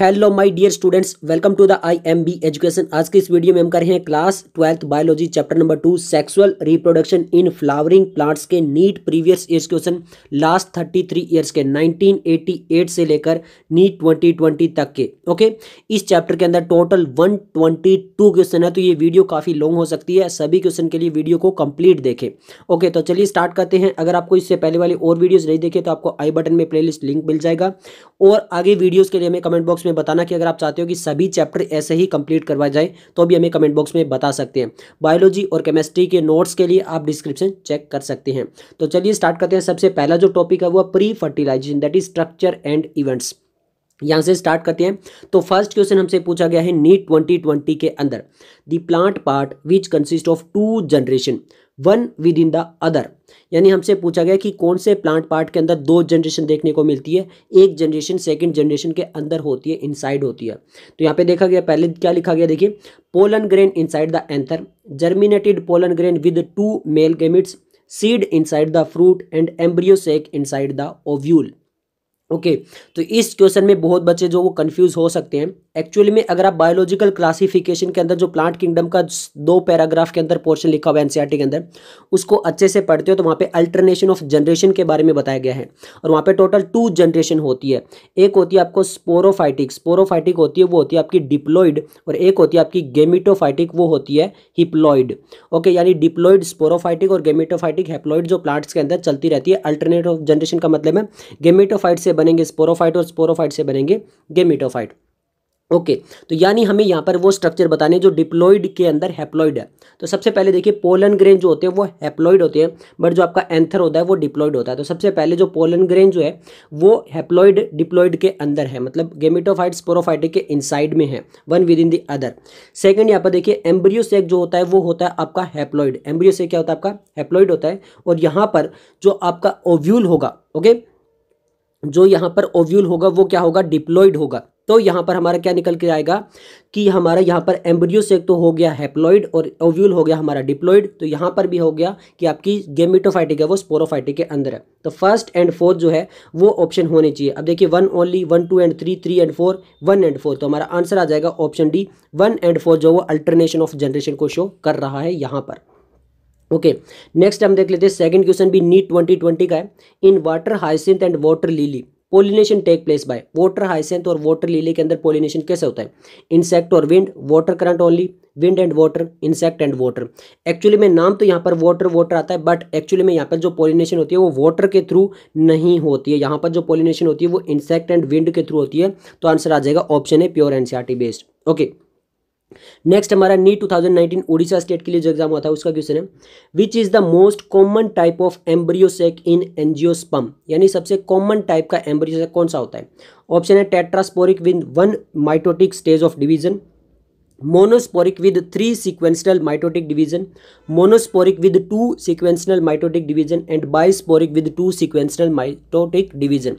Hello my dear students welcome to the I M B education आज के इस वीडियो में हम कर रहे हैं class twelfth biology chapter number two sexual reproduction in flowering plants के NEET previous years question last thirty three years के 1988 से लेकर नीट 2020 तक के ओके okay? इस चैप्टर के अंदर टोटल वन क्वेश्चन है तो ये वीडियो काफ़ी लॉन्ग हो सकती है सभी क्वेश्चन के लिए वीडियो को कंप्लीट देखें ओके okay, तो चलिए स्टार्ट करते हैं अगर आपको इससे पहले वाले और वीडियोज़ नहीं देखे तो आपको आई बटन में प्ले लिंक मिल जाएगा और आगे वीडियोज़ के लिए हमें कमेंट बॉक्स बॉक्स में बताना कि अगर आप चाहते हो कि सभी चैप्टर ऐसे ही कंप्लीट करवाए जाए तो भी हमें कमेंट बॉक्स में बता सकते हैं बायोलॉजी और केमिस्ट्री के नोट्स के लिए आप डिस्क्रिप्शन चेक कर सकते हैं तो चलिए स्टार्ट करते हैं सबसे पहला जो टॉपिक है वो pre fertilization that is structure and events यहाँ से स्टार्ट करते हैं तो फर्स्ट क्वेश्चन हमसे पूछा गया है नीट 2020 के अंदर the plant part which consist of two generation one within the other यानी हमसे पूछा गया कि कौन से प्लांट पार्ट के अंदर दो जनरेशन देखने को मिलती है एक जनरेशन सेकंड जनरेशन के अंदर होती है इनसाइड होती है तो यहाँ पे देखा गया पहले क्या लिखा गया देखिए pollen grain inside the anther germinated pollen grain with two male gametes seed inside the fruit and embryo sac in inside the ovule okay okay, तो इस क्वेश्चन में बहुत बच्चे जो वो कंफ्यूज हो सकते हैं एक्चुअली में अगर आप बायोलॉजिकल क्लासिफिकेशन के अंदर जो प्लांट किंगडम का दो पैराग्राफ के अंदर पोर्शन लिखा हुआ है के अंदर उसको अच्छे से पढ़ते हो तो वहाँ पे अल्टरनेशन ऑफ जनरेशन के बारे में बताया गया है और वहाँ पे टोटल टू जनरेशन होती है एक होती है आपको स्पोरोफाइटिक स्पोरोफाइटिक होती है वो होती है आपकी डिप्लॉइड और एक होती है आपकी गेमिटोफाइटिक वो होती है हिप्लॉइड ओके यानी डिप्लॉइड स्पोरोफाइटिक और गेमिटोफाइटिक हेप्लॉइड जो प्लांट्स के अंदर चलती रहती है अल्टरनेट ऑफ जनरेशन का मतलब है गेमिटोफाइट से बनेंगे स्पोरोफाइट और स्पोरोफाइट से बनेंगे गेमिटोफाइट ओके okay, तो यानी हमें यहाँ पर वो स्ट्रक्चर बताने जो डिप्लोइड के अंदर हैप्लॉइड है तो सबसे पहले देखिए पोलन ग्रेन जो होते हैं वो हैप्लॉइड होते हैं बट जो आपका एंथर होता है वो डिप्लॉइड होता है तो सबसे पहले जो पोलन ग्रेन जो है वो हैप्लॉइड डिप्लॉइड के अंदर है मतलब गेमिटोफाइट स्पोरोफाइट के इनसाइड में है one within the other second यहाँ पर देखिए एम्ब्रियो सेक जो होता है वो होता है आपका हैप्लॉइड एम्ब्रियो सेक क्या होता है आपका हैप्लॉइड होता है और यहाँ पर जो आपका ओव्यूल होगा ओके okay? जो यहाँ पर ओव्यूल होगा वो क्या होगा डिप्लॉइड होगा तो यहाँ पर हमारा क्या निकल के आएगा कि हमारा यहाँ पर एम्ब्रियो से तो हो गया हैप्लॉइड और ओव्यूल हो गया हमारा डिप्लॉइड तो यहाँ पर भी हो गया कि आपकी गेमिटोफाइटिक है वो स्पोरोफाइटिक के अंदर है तो फर्स्ट एंड फोर्थ जो है वो ऑप्शन होने चाहिए अब देखिए one only one two and three three and four one and four तो हमारा आंसर आ जाएगा option D one and four जो वो अल्टरनेशन ऑफ जनरेशन को शो कर रहा है यहाँ पर ओके नेक्स्ट हम देख लेते हैं सेकंड क्वेश्चन भी नीट ट्वेंटी ट्वेंटी का है in water hyacinth and water lily pollination take place by water hyacinth और वाटर लीली के अंदर पोलिनेशन कैसे होता है इंसेक्ट और wind water current only wind and water insect and water actually में नाम तो यहाँ पर वाटर वाटर आता है बट एक्चुअली में यहाँ पर जो पोलिनेशन होती है वो वाटर के थ्रू नहीं होती है यहाँ पर जो पोलिनेशन होती है वो इंसेक्ट एंड विंड के थ्रू होती है तो आंसर आ जाएगा ऑप्शन है pure NCERT based okay next हमारा नी 2019 ओडिशा स्टेट के लिए जो एग्जाम हुआ था उसका क्वेश्चन है which is the most common type of embryo sac in angiosperm यानी सबसे कॉमन टाइप का एम्ब्रियोसेक कौन सा होता है ऑप्शन है tetrasporic with one mitotic stage of division monosporic with three sequential mitotic division monosporic with two sequential mitotic division and bisporic with two sequential mitotic division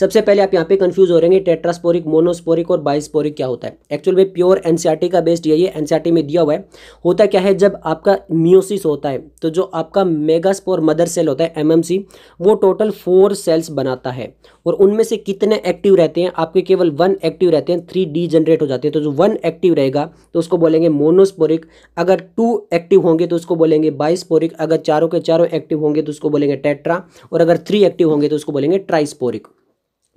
सबसे पहले आप यहाँ पे कंफ्यूज हो रहे हैं टेट्रास्पोरिक मोनोस्पोरिक और बाइस्पोरिक क्या होता है एक्चुअल में प्योर एनसीआरटी का बेस्ड यही है एनसीआरटी में दिया हुआ है होता क्या है जब आपका म्योसिस होता है तो जो आपका मेगास्पोर मदर सेल होता है सी वो टोटल फोर सेल्स बनाता है और उनमें से कितने एक्टिव रहते हैं आपके केवल वन एक्टिव रहते हैं थ्री डी जनरेट हो जाते हैं तो जो वन एक्टिव रहेगा तो उसको बोलेंगे मोनोस्पोरिक अगर टू एक्टिव होंगे तो उसको बोलेंगे बाइस्पोरिक अगर चारों के चारों एक्टिव होंगे तो उसको बोलेंगे टेट्रा और अगर थ्री एक्टिव होंगे तो उसको बोलेंगे ट्राइस्पोरिक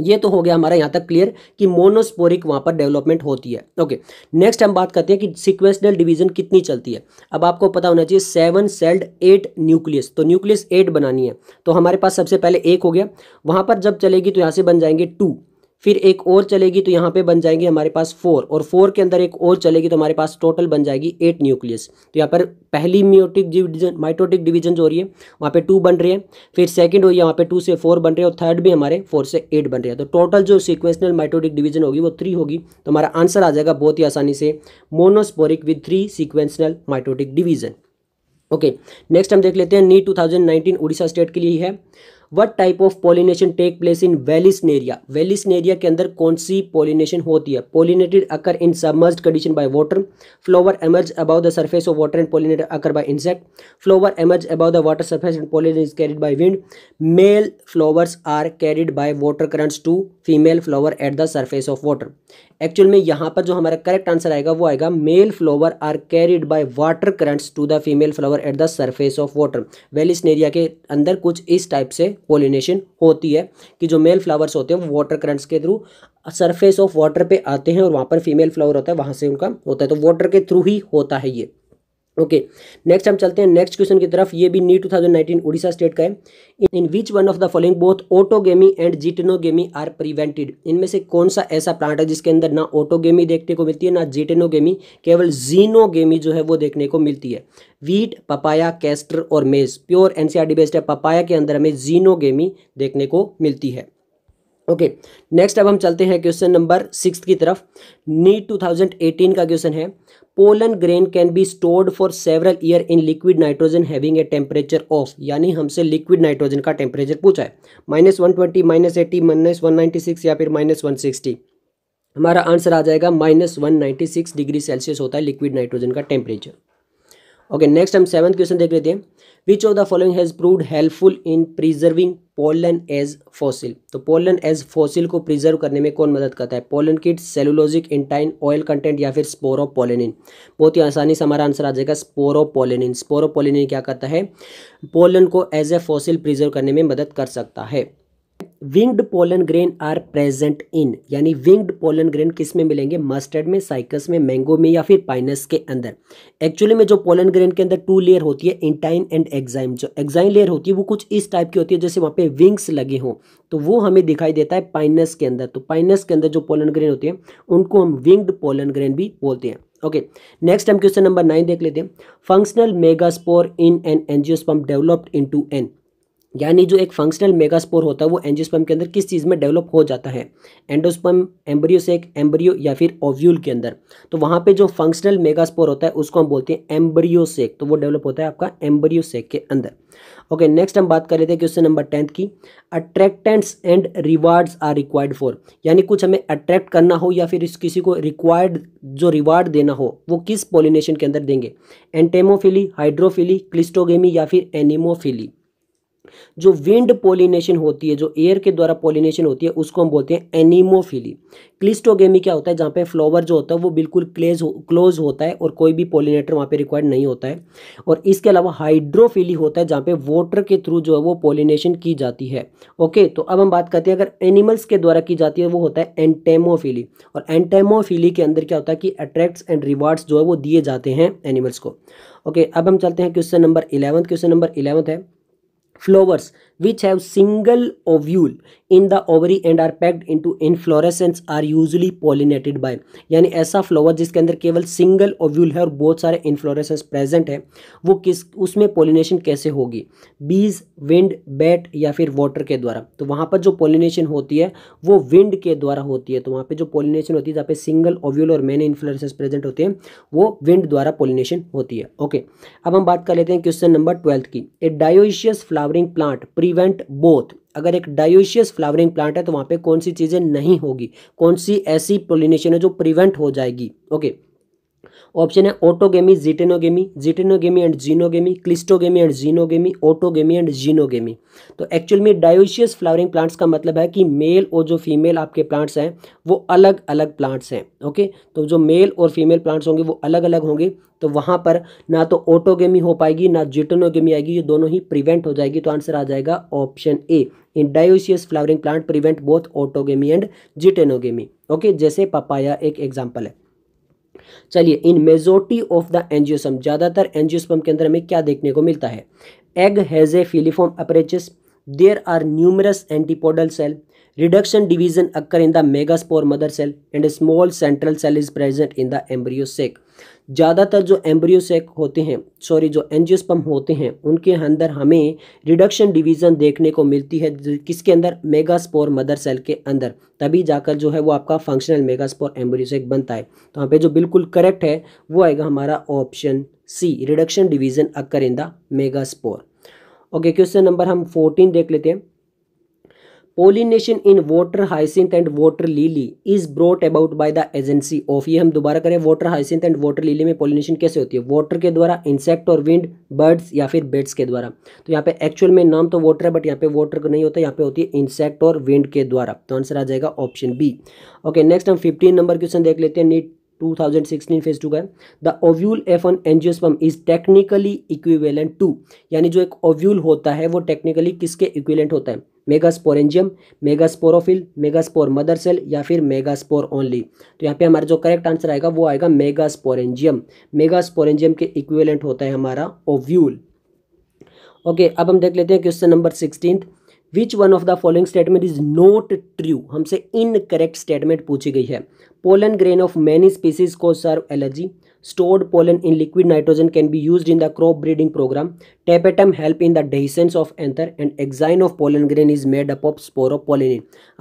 ये तो हो गया हमारा यहाँ तक क्लियर कि मोनोस्पोरिक वहाँ पर डेवलपमेंट होती है ओके नेक्स्ट हम बात करते हैं कि सिक्वेंशनल डिवीजन कितनी चलती है अब आपको पता होना चाहिए सेवन सेल्ड एट न्यूक्लियस तो न्यूक्लियस एट बनानी है तो हमारे पास सबसे पहले एक हो गया वहाँ पर जब चलेगी तो यहाँ से बन जाएंगे टू फिर एक और चलेगी तो यहाँ पे बन जाएंगे हमारे पास फोर और फोर के अंदर एक और चलेगी तो हमारे पास टोटल बन जाएगी एट न्यूक्लियस तो यहाँ पर पहली म्योटिक डिवीजन माइटोटिक डिवीजन जो हो रही है वहाँ पे टू बन रही है फिर सेकंड हो यहाँ पे टू से फोर बन रहे हैं और थर्ड भी हमारे फोर से एट बन रहे हैं तो टोटल जो सिक्वेंसनल माइटोटिक डिवीजन होगी वो थ्री होगी तो हमारा आंसर आ जाएगा बहुत ही आसानी से monosporic with three sequential mitotic division okay next हम देख लेते हैं नी नाइनटीन उड़ीसा स्टेट के लिए है what type of pollination take place in Vallisneria Vallisneria के अंदर कौन सी पोलिनेशन होती है pollinated occur in submerge condition by water flower emerge above the surface of water and pollinated occur by insect flower emerge above the water surface and pollination is carried by wind male flowers are carried by water currents to female flower at the surface of water actual में यहाँ पर जो हमारा correct answer आएगा वो आएगा male flower are carried by water currents to the female flower at the surface of water Vallisneria के अंदर कुछ इस टाइप से पोलिनेशन होती है कि जो मेल फ्लावर्स होते हैं वो वाटर करंट्स के थ्रू सरफेस ऑफ वाटर पे आते हैं और वहाँ पर फीमेल फ्लावर होता है वहाँ से उनका होता है तो वाटर के थ्रू ही होता है ये ओके okay. नेक्स्ट हम चलते हैं नेक्स्ट क्वेश्चन की तरफ ये भी नी 2019 उड़ीसा स्टेट का है in which one of the following both autogamy and geitonogamy are prevented इनमें से कौन सा ऐसा प्लांट है जिसके अंदर ना ओटोगेमी देखने को मिलती है ना जीटेनोगेमी केवल जीनोगेमी जो है वो देखने को मिलती है वीट पपाया कैस्टर और मेज प्योर एनसीआर बेस्ड है पपाया के अंदर हमें जीनोगेमी देखने को मिलती है ओके okay, नेक्स्ट अब हम चलते हैं क्वेश्चन नंबर सिक्स की तरफ नीट 2018 का क्वेश्चन है pollen grain can be stored for several year in liquid nitrogen having a temperature of यानी हमसे लिक्विड नाइट्रोजन का टेम्परेचर पूछा है minus one twenty minus eighty minus one ninety six या फिर माइनस वन सिक्सटी हमारा answer आ जाएगा minus one ninety six degree Celsius होता है लिक्विड नाइट्रोजन का टेम्परेचर ओके नेक्स्ट हम सेवन क्वेश्चन देख लेते हैं which of the following has proved helpful in preserving pollen as fossil तो पोलन एज फॉसिल को प्रिजर्व करने में कौन मदद करता है pollen kit cellulosic intine oil content या फिर स्पोरोपोलिनिन बहुत ही आसानी से हमारा आंसर आ जाएगा स्पोरोपोलिनिन स्पोरोपोलेनिन क्या करता है पोलन को एज ए फॉसिल प्रिजर्व करने में मदद कर सकता है winged pollen grain are present in यानी विंग्ड पोलन ग्रेन किस में मिलेंगे मस्टर्ड में साइकस में मैंगो में या फिर पाइनस के अंदर एक्चुअली में जो पोलन ग्रेन के अंदर टू लेयर होती है इंटाइन एंड एग्जाइम जो एग्जाइन लेयर होती है वो कुछ इस टाइप की होती है जैसे वहाँ पे विंग्स लगे हों तो वो हमें दिखाई देता है पाइनस के अंदर तो पाइनस के अंदर जो पोलन ग्रेन होते हैं उनको हम विंग्ड पोलन ग्रेन भी बोलते हैं ओके नेक्स्ट हम क्वेश्चन नंबर नाइन देख लेते हैं functional spore in an angiosperm developed to an यानी जो एक फंक्शनल मेगास्पोर होता है वो एंजियोस्पर्म के अंदर किस चीज़ में डेवलप हो जाता है एंडोस्पर्म एम्ब्रियो से एक एम्ब्रियो या फिर ओव्यूल के अंदर तो वहाँ पे जो फंक्शनल मेगास्पोर होता है उसको हम बोलते हैं एम्ब्रियो सेक तो वो डेवलप होता है आपका एम्ब्रियो सेक के अंदर ओके नेक्स्ट हम बात कर लेते थे क्वेश्चन नंबर टेंथ की attractants and rewards are required for यानी कुछ हमें अट्रैक्ट करना हो या फिर किसी को रिक्वायर्ड जो रिवार्ड देना हो वो किस पोलिनेशन के अंदर देंगे एंटेमोफिली हाइड्रोफिली क्लिस्टोगेमी या फिर एनिमोफिली जो विंड पोलिनेशन होती है जो एयर के द्वारा पोलिनेशन होती है उसको हम बोलते हैं एनिमोफिली क्लिस्टोगेमी क्या होता है जहाँ पे फ्लावर जो होता है वो बिल्कुल क्लेज क्लोज होता है और कोई भी पोलिनेटर वहाँ पे रिक्वायर्ड नहीं होता है और इसके अलावा हाइड्रोफिली होता है जहाँ पे वाटर के थ्रू जो है वो पोलिनेशन की जाती है ओके तो अब हम बात करते हैं अगर एनिमल्स के द्वारा की जाती है वो होता है एंटेमोफिली और एंटेमोफिली के अंदर क्या होता है कि अट्रैक्ट्स एंड रिवार्ड्स जो है वो दिए जाते हैं एनिमल्स को ओके अब हम चलते हैं question number eleventh question number eleventh है flowers which have single ovule in the ovary and are packed into inflorescence are usually pollinated by यानी ऐसा फ्लावर जिसके अंदर केवल सिंगल ओव्यूल है और बहुत सारे इन्फ्लोरेसेंस प्रेजेंट है वो किस उसमें पोलिनेशन कैसे होगी बीज विंड बैट या फिर वाटर के द्वारा तो वहाँ पर जो पोलिनेशन होती है वो विंड के द्वारा होती है तो वहाँ पर जो पोलिनेशन होती है जहाँ पे सिंगल ओव्यूल और मैन इन्फ्लोरेसेंस प्रेजेंट होते हैं वो विंड द्वारा पोलिनेशन होती है ओके अब हम बात कर लेते हैं क्वेश्चन नंबर ट्वेल्थ की a dioecious flowering plant pre prevent both अगर एक डायोशियस फ्लावरिंग प्लांट है तो वहाँ पे कौन सी चीज़ें नहीं होगी कौन सी ऐसी पोलिनेशन है जो प्रिवेंट हो जाएगी ओके okay. ऑप्शन है autogamy geitonogamy geitonogamy and xenogamy cleistogamy and xenogamy autogamy and xenogamy तो एक्चुअल में डायोशियस फ्लावरिंग प्लांट्स का मतलब है कि मेल और जो फीमेल आपके प्लांट्स हैं वो अलग अलग प्लांट्स हैं ओके तो जो मेल और फीमेल प्लांट्स होंगे वो अलग अलग होंगे तो वहाँ पर ना तो ऑटोगेमी हो पाएगी ना जिटोनोगेमी आएगी ये दोनों ही प्रिवेंट हो जाएगी तो आंसर आ जाएगा option A in dioecious flowering plant prevent both autogamy and geitonogamy okay जैसे पपाया एक एग्जाम्पल है चलिए in majority of the angiosperm ज़्यादातर एनजियोस्पम के अंदर हमें क्या देखने को मिलता है egg has a filiform apparatus there are numerous antipodal cell Reduction division occur in the megaspore mother cell and a small central cell is present in the embryo sac. ज़्यादातर जो एम्ब्रियो सेक होते हैं sorry जो angiosperm होते हैं उनके अंदर हमें रिडक्शन डिवीज़न देखने को मिलती है किसके अंदर मेगास्पोर मदर सेल के अंदर तभी जाकर जो है वो आपका फंक्शनल मेगास्पोर एम्ब्रियो सेक बनता है तो यहाँ पे जो बिल्कुल करेक्ट है वो आएगा हमारा option C reduction division occur in the megaspore okay question number हम फोर्टीन देख लेते हैं pollination in water hyacinth and water lily is brought about by the agency of ये हम दोबारा करें water hyacinth and water lily में pollination कैसे होती है वाटर के द्वारा इंसेक्ट और विंड बर्ड्स या फिर बेड्स के द्वारा तो यहाँ पे एक्चुअल में नाम तो वाटर है बट यहाँ पे वाटर नहीं होता यहाँ पे होती है इंसेक्ट और विंड के द्वारा तो आंसर आ जाएगा ऑप्शन बी ओके नेक्स्ट हम फिफ्टीन नंबर क्वेश्चन देख लेते हैं नीट 2016 फेज टू का the ovule of an angiosperm is technically equivalent to यानी जो एक ओव्यूल होता है वो टेक्निकली किसके इक्विवेलेंट होता है megasporangium megasporophyll megaspore mother cell या फिर मेगास्पोर ओनली तो यहाँ पे हमारा जो करेक्ट आंसर आएगा वो आएगा मेगास्पोरेंजियम मेगास्पोरेंजियम के इक्विवेलेंट होता है हमारा ओव्यूल ओके okay, अब हम देख लेते हैं question number sixteen which one of the following statement is not true हमसे इनकरेक्ट स्टेटमेंट पूछी गई है pollen grain of many species cause severe allergy stored pollen in liquid nitrogen can be used in the crop breeding program tapetum help in the dehiscence of anther and exine of pollen grain is made up of spore of pollen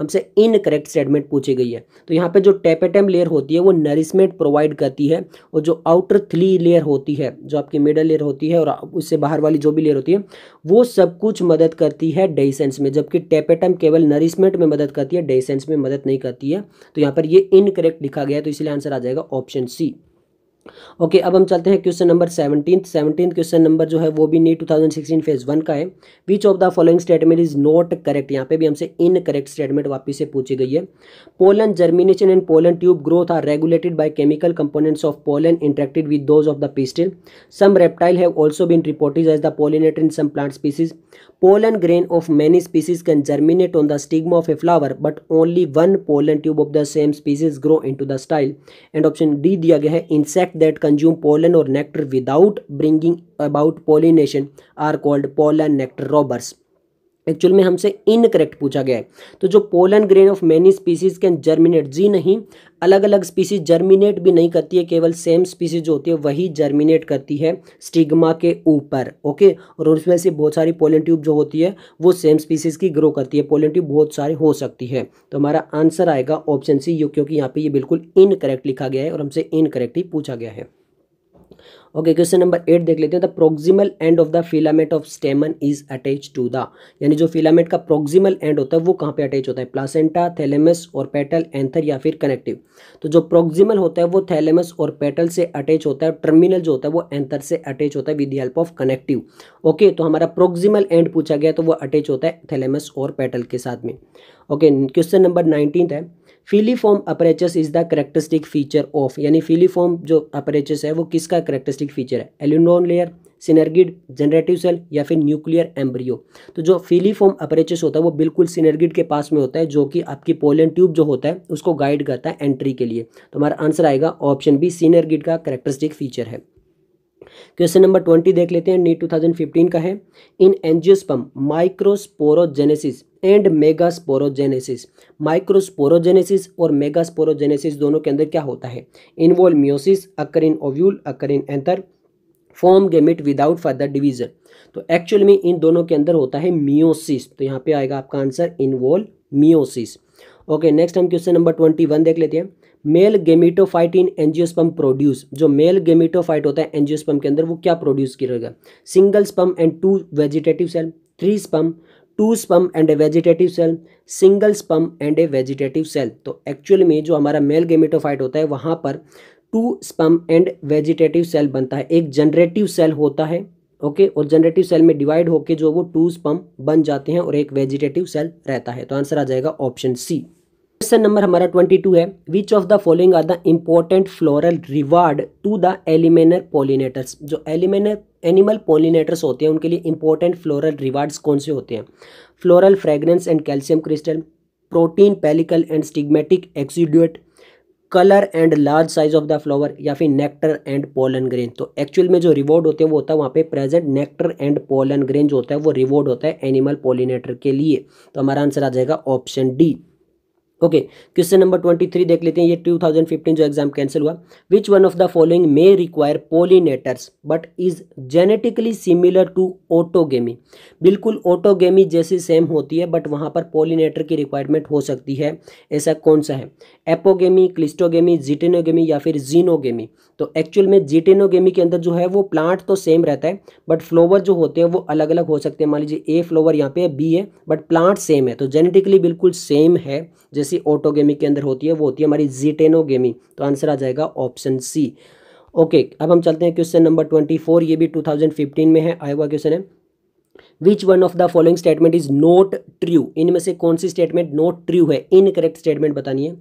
हमसे incorrect statement पूछी गई है तो यहाँ पे जो tapetum layer होती है वो नरिशमेंट प्रोवाइड करती है और जो आउटर थ्री लेयर होती है जो आपकी मिडल लेयर होती है और उससे बाहर वाली जो भी लेयर होती है वो सब कुछ मदद करती है डेसेंस में जबकि टेपेटम केवल नरिशमेंट में मदद करती है डेसेंस में मदद नहीं करती है तो यहाँ पर ये इनकरेक्ट लिखा गया है तो इसलिए आंसर आ जाएगा ऑप्शन सी ओके okay, अब हम चलते हैं question number seventeen seventeen question number जो है वो भी नीट 2016 फेज वन का है which of the following statement is not correct यहाँ पे भी हमसे इन करेक्ट स्टेटमेंट वापस से पूछी गई है pollen germination and pollen tube growth are regulated by chemical components of pollen interacted with those of the pistil some reptile have also been reported as the pollinator in some plant species pollen grain of many species can germinate on the stigma of a flower but only one pollen tube of the same species grow in the style and option D दिया गया है insect that consume pollen or nectar without bringing about pollination are called pollen nectar robbers actual में हमसे incorrect पूछा गया है तो जो pollen grain of many species can germinate जी नहीं अलग अलग स्पीसीज जर्मिनेट भी नहीं करती है केवल सेम स्पीसीज जो होती है वही जर्मिनेट करती है स्टिग्मा के ऊपर ओके और उसमें से बहुत सारी पोलन ट्यूब जो होती है वो सेम स्पीसीज की ग्रो करती है पोलन ट्यूब बहुत सारी हो सकती है तो हमारा आंसर आएगा ऑप्शन सी यू क्योंकि यहाँ पर ये बिल्कुल इनकरेक्ट लिखा गया है और हमसे इनकरेक्ट ही पूछा गया है ओके क्वेश्चन नंबर एट देख लेते हैं the proximal end of the filament of stamen is attach to the यानी जो फिलामेंट का प्रोक्सिमल एंड होता है वो कहाँ पे अटैच होता है प्लासेंटा थैलेमस और पेटल एंथर या फिर कनेक्टिव तो जो प्रोक्सिमल होता है वो थैलेमस और पेटल से अटैच होता है टर्मिनल जो होता है वो एंथर से अटैच होता है with help of connective okay तो हमारा प्रोक्सिमल एंड पूछा गया तो वो अटैच होता है थैलेमस और पेटल के साथ में ओके क्वेश्चन नंबर नाइनटीन है filiform apparatus is the characteristic feature of यानी फिलीफॉर्म जो अपरेचस है वो किसका करेक्टरिस्टिक फीचर है aleurone layer synergid generative cell या फिर न्यूक्लियर एम्ब्रियो तो जो फिलीफॉर्म अपरेचस होता है वो बिल्कुल सिनर्गिड के पास में होता है जो कि आपकी पोलियन ट्यूब जो होता है उसको गाइड करता है एंट्री के लिए तो हमारा आंसर आएगा ऑप्शन बी सीनरगिड का करेक्टरिस्टिक फीचर है क्वेश्चन नंबर ट्वेंटी देख लेते हैं नीट फिफ्टीन का है in angiosperm microsporogenesis and megasporogenesis microsporogenesis और मेगास्पोरोजेनेसिस दोनों के अंदर क्या होता है involve meiosis occur in ovule occur in anther form gamete without further division तो एक्चुअल में इन दोनों के अंदर होता है मियोसिस तो यहाँ पे आएगा आपका answer involve meiosis okay next हम क्वेश्चन नंबर ट्वेंटी वन देख लेते हैं male gametophyte in angiosperm produce जो मेल गेमिटोफाइट होता है एंजियोस्पम के अंदर वो क्या प्रोड्यूस करेगा single sperm and two vegetative cell three sperm two sperm and a vegetative cell single sperm and a vegetative cell तो एक्चुअल में जो हमारा मेल गेमिटोफाइट होता है वहाँ पर two sperm and vegetative cell बनता है एक जनरेटिव सेल होता है ओके और जनरेटिव सेल में डिवाइड होकर जो वो टू स्पम बन जाते हैं और एक वेजिटेटिव सेल रहता है तो आंसर आ जाएगा ऑप्शन सी क्वेश्चन नंबर हमारा ट्वेंटी टू है which of the following are the important floral reward to the animal pollinators जो एलिमेनर एनिमल पोलिनेटर्स होते हैं उनके लिए इंपॉर्टेंट फ्लोरल रिवार्ड्स कौन से होते हैं floral fragrance and calcium crystal protein pellicle and stigmatic exudate colour and large size of the flower या फिर नेक्टर एंड पोलन ग्रेन तो एक्चुअल में जो रिवॉर्ड होते हैं वो होता है वहाँ पे present nectar and pollen grain जो होता है वो रिवॉर्ड होता है एनिमल पोलिनेटर के लिए तो हमारा आंसर आ जाएगा option D okay question number twenty three देख लेते हैं ये टू थाउजेंड फिफ्टीन जो एग्जाम कैंसिल हुआ which one of the following may require pollinators but is genetically similar to autogamy बिल्कुल ओटोगेमी जैसी सेम होती है बट वहाँ पर पोलिनेटर की रिक्वायरमेंट हो सकती है ऐसा कौन सा है एपोगेमी क्लिस्टोगेमी जिटेनोगेमी या फिर जीनोगेमी तो एक्चुअल में जिटेनोगेमी के अंदर जो है वो प्लांट तो सेम रहता है बट फ्लोवर जो होते हैं वो अलग अलग हो सकते हैं मान लीजिए ए फ्लोवर यहाँ पे बी है बट प्लांट सेम है तो जेनेटिकली बिल्कुल सेम है जैसे सी ऑटो गेमिंग के अंदर होती है वो होती है हमारी जीटेनो गेमिंग तो आंसर आ जाएगा ऑप्शन सी ओके अब हम चलते हैं क्वेश्चन नंबर ट्वेंटी फोर ये भी टू थाउजेंड फिफ्टीन में है आया हुआ क्वेश्चन है which one of the following statement is not true इनमें से कौन सी स्टेटमेंट नॉट ट्रू है इनकरेक्ट स्टेटमेंट बतानी है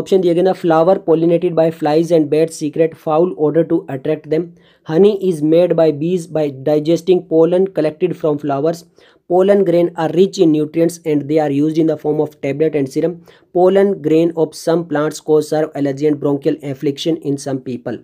ऑप्शन दिए गए ना flower pollinated by flies and bats secrete foul odour to attract them honey is made by bees by digesting pollen collected from flowers pollen grain are rich in nutrients and they are used in the form of tablet and serum pollen grain of some plants cause serve allergy and bronchial affliction in some people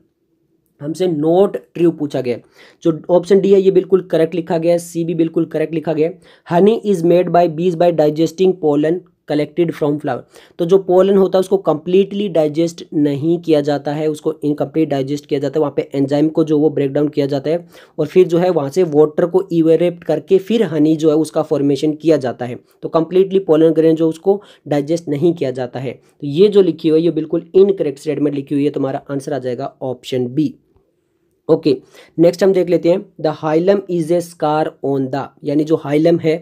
हमसे not true पूछा गया जो option D है ये बिल्कुल correct लिखा गया है सी भी बिल्कुल करेक्ट लिखा गया honey is made by bees by digesting pollen collected from flower तो जो पोलन होता है उसको कम्प्लीटली डाइजेस्ट नहीं किया जाता है उसको इनकम्प्लीट डाइजेस्ट किया जाता है वहाँ पे एंजाइम को जो वो ब्रेक डाउन किया जाता है और फिर जो है वहाँ से वाटर को इवेरेप्ट करके फिर हनी जो है उसका फॉर्मेशन किया जाता है तो कम्प्लीटली पोलन ग्रेन जो उसको डाइजेस्ट नहीं किया जाता है तो ये जो लिखी हुई है ये बिल्कुल इनकरेक्ट स्टेटमेंट लिखी हुई है तुम्हारा आंसर आ जाएगा ऑप्शन बी ओके नेक्स्ट हम देख लेते हैं the hilum is a scar on the यानी जो हाइलम है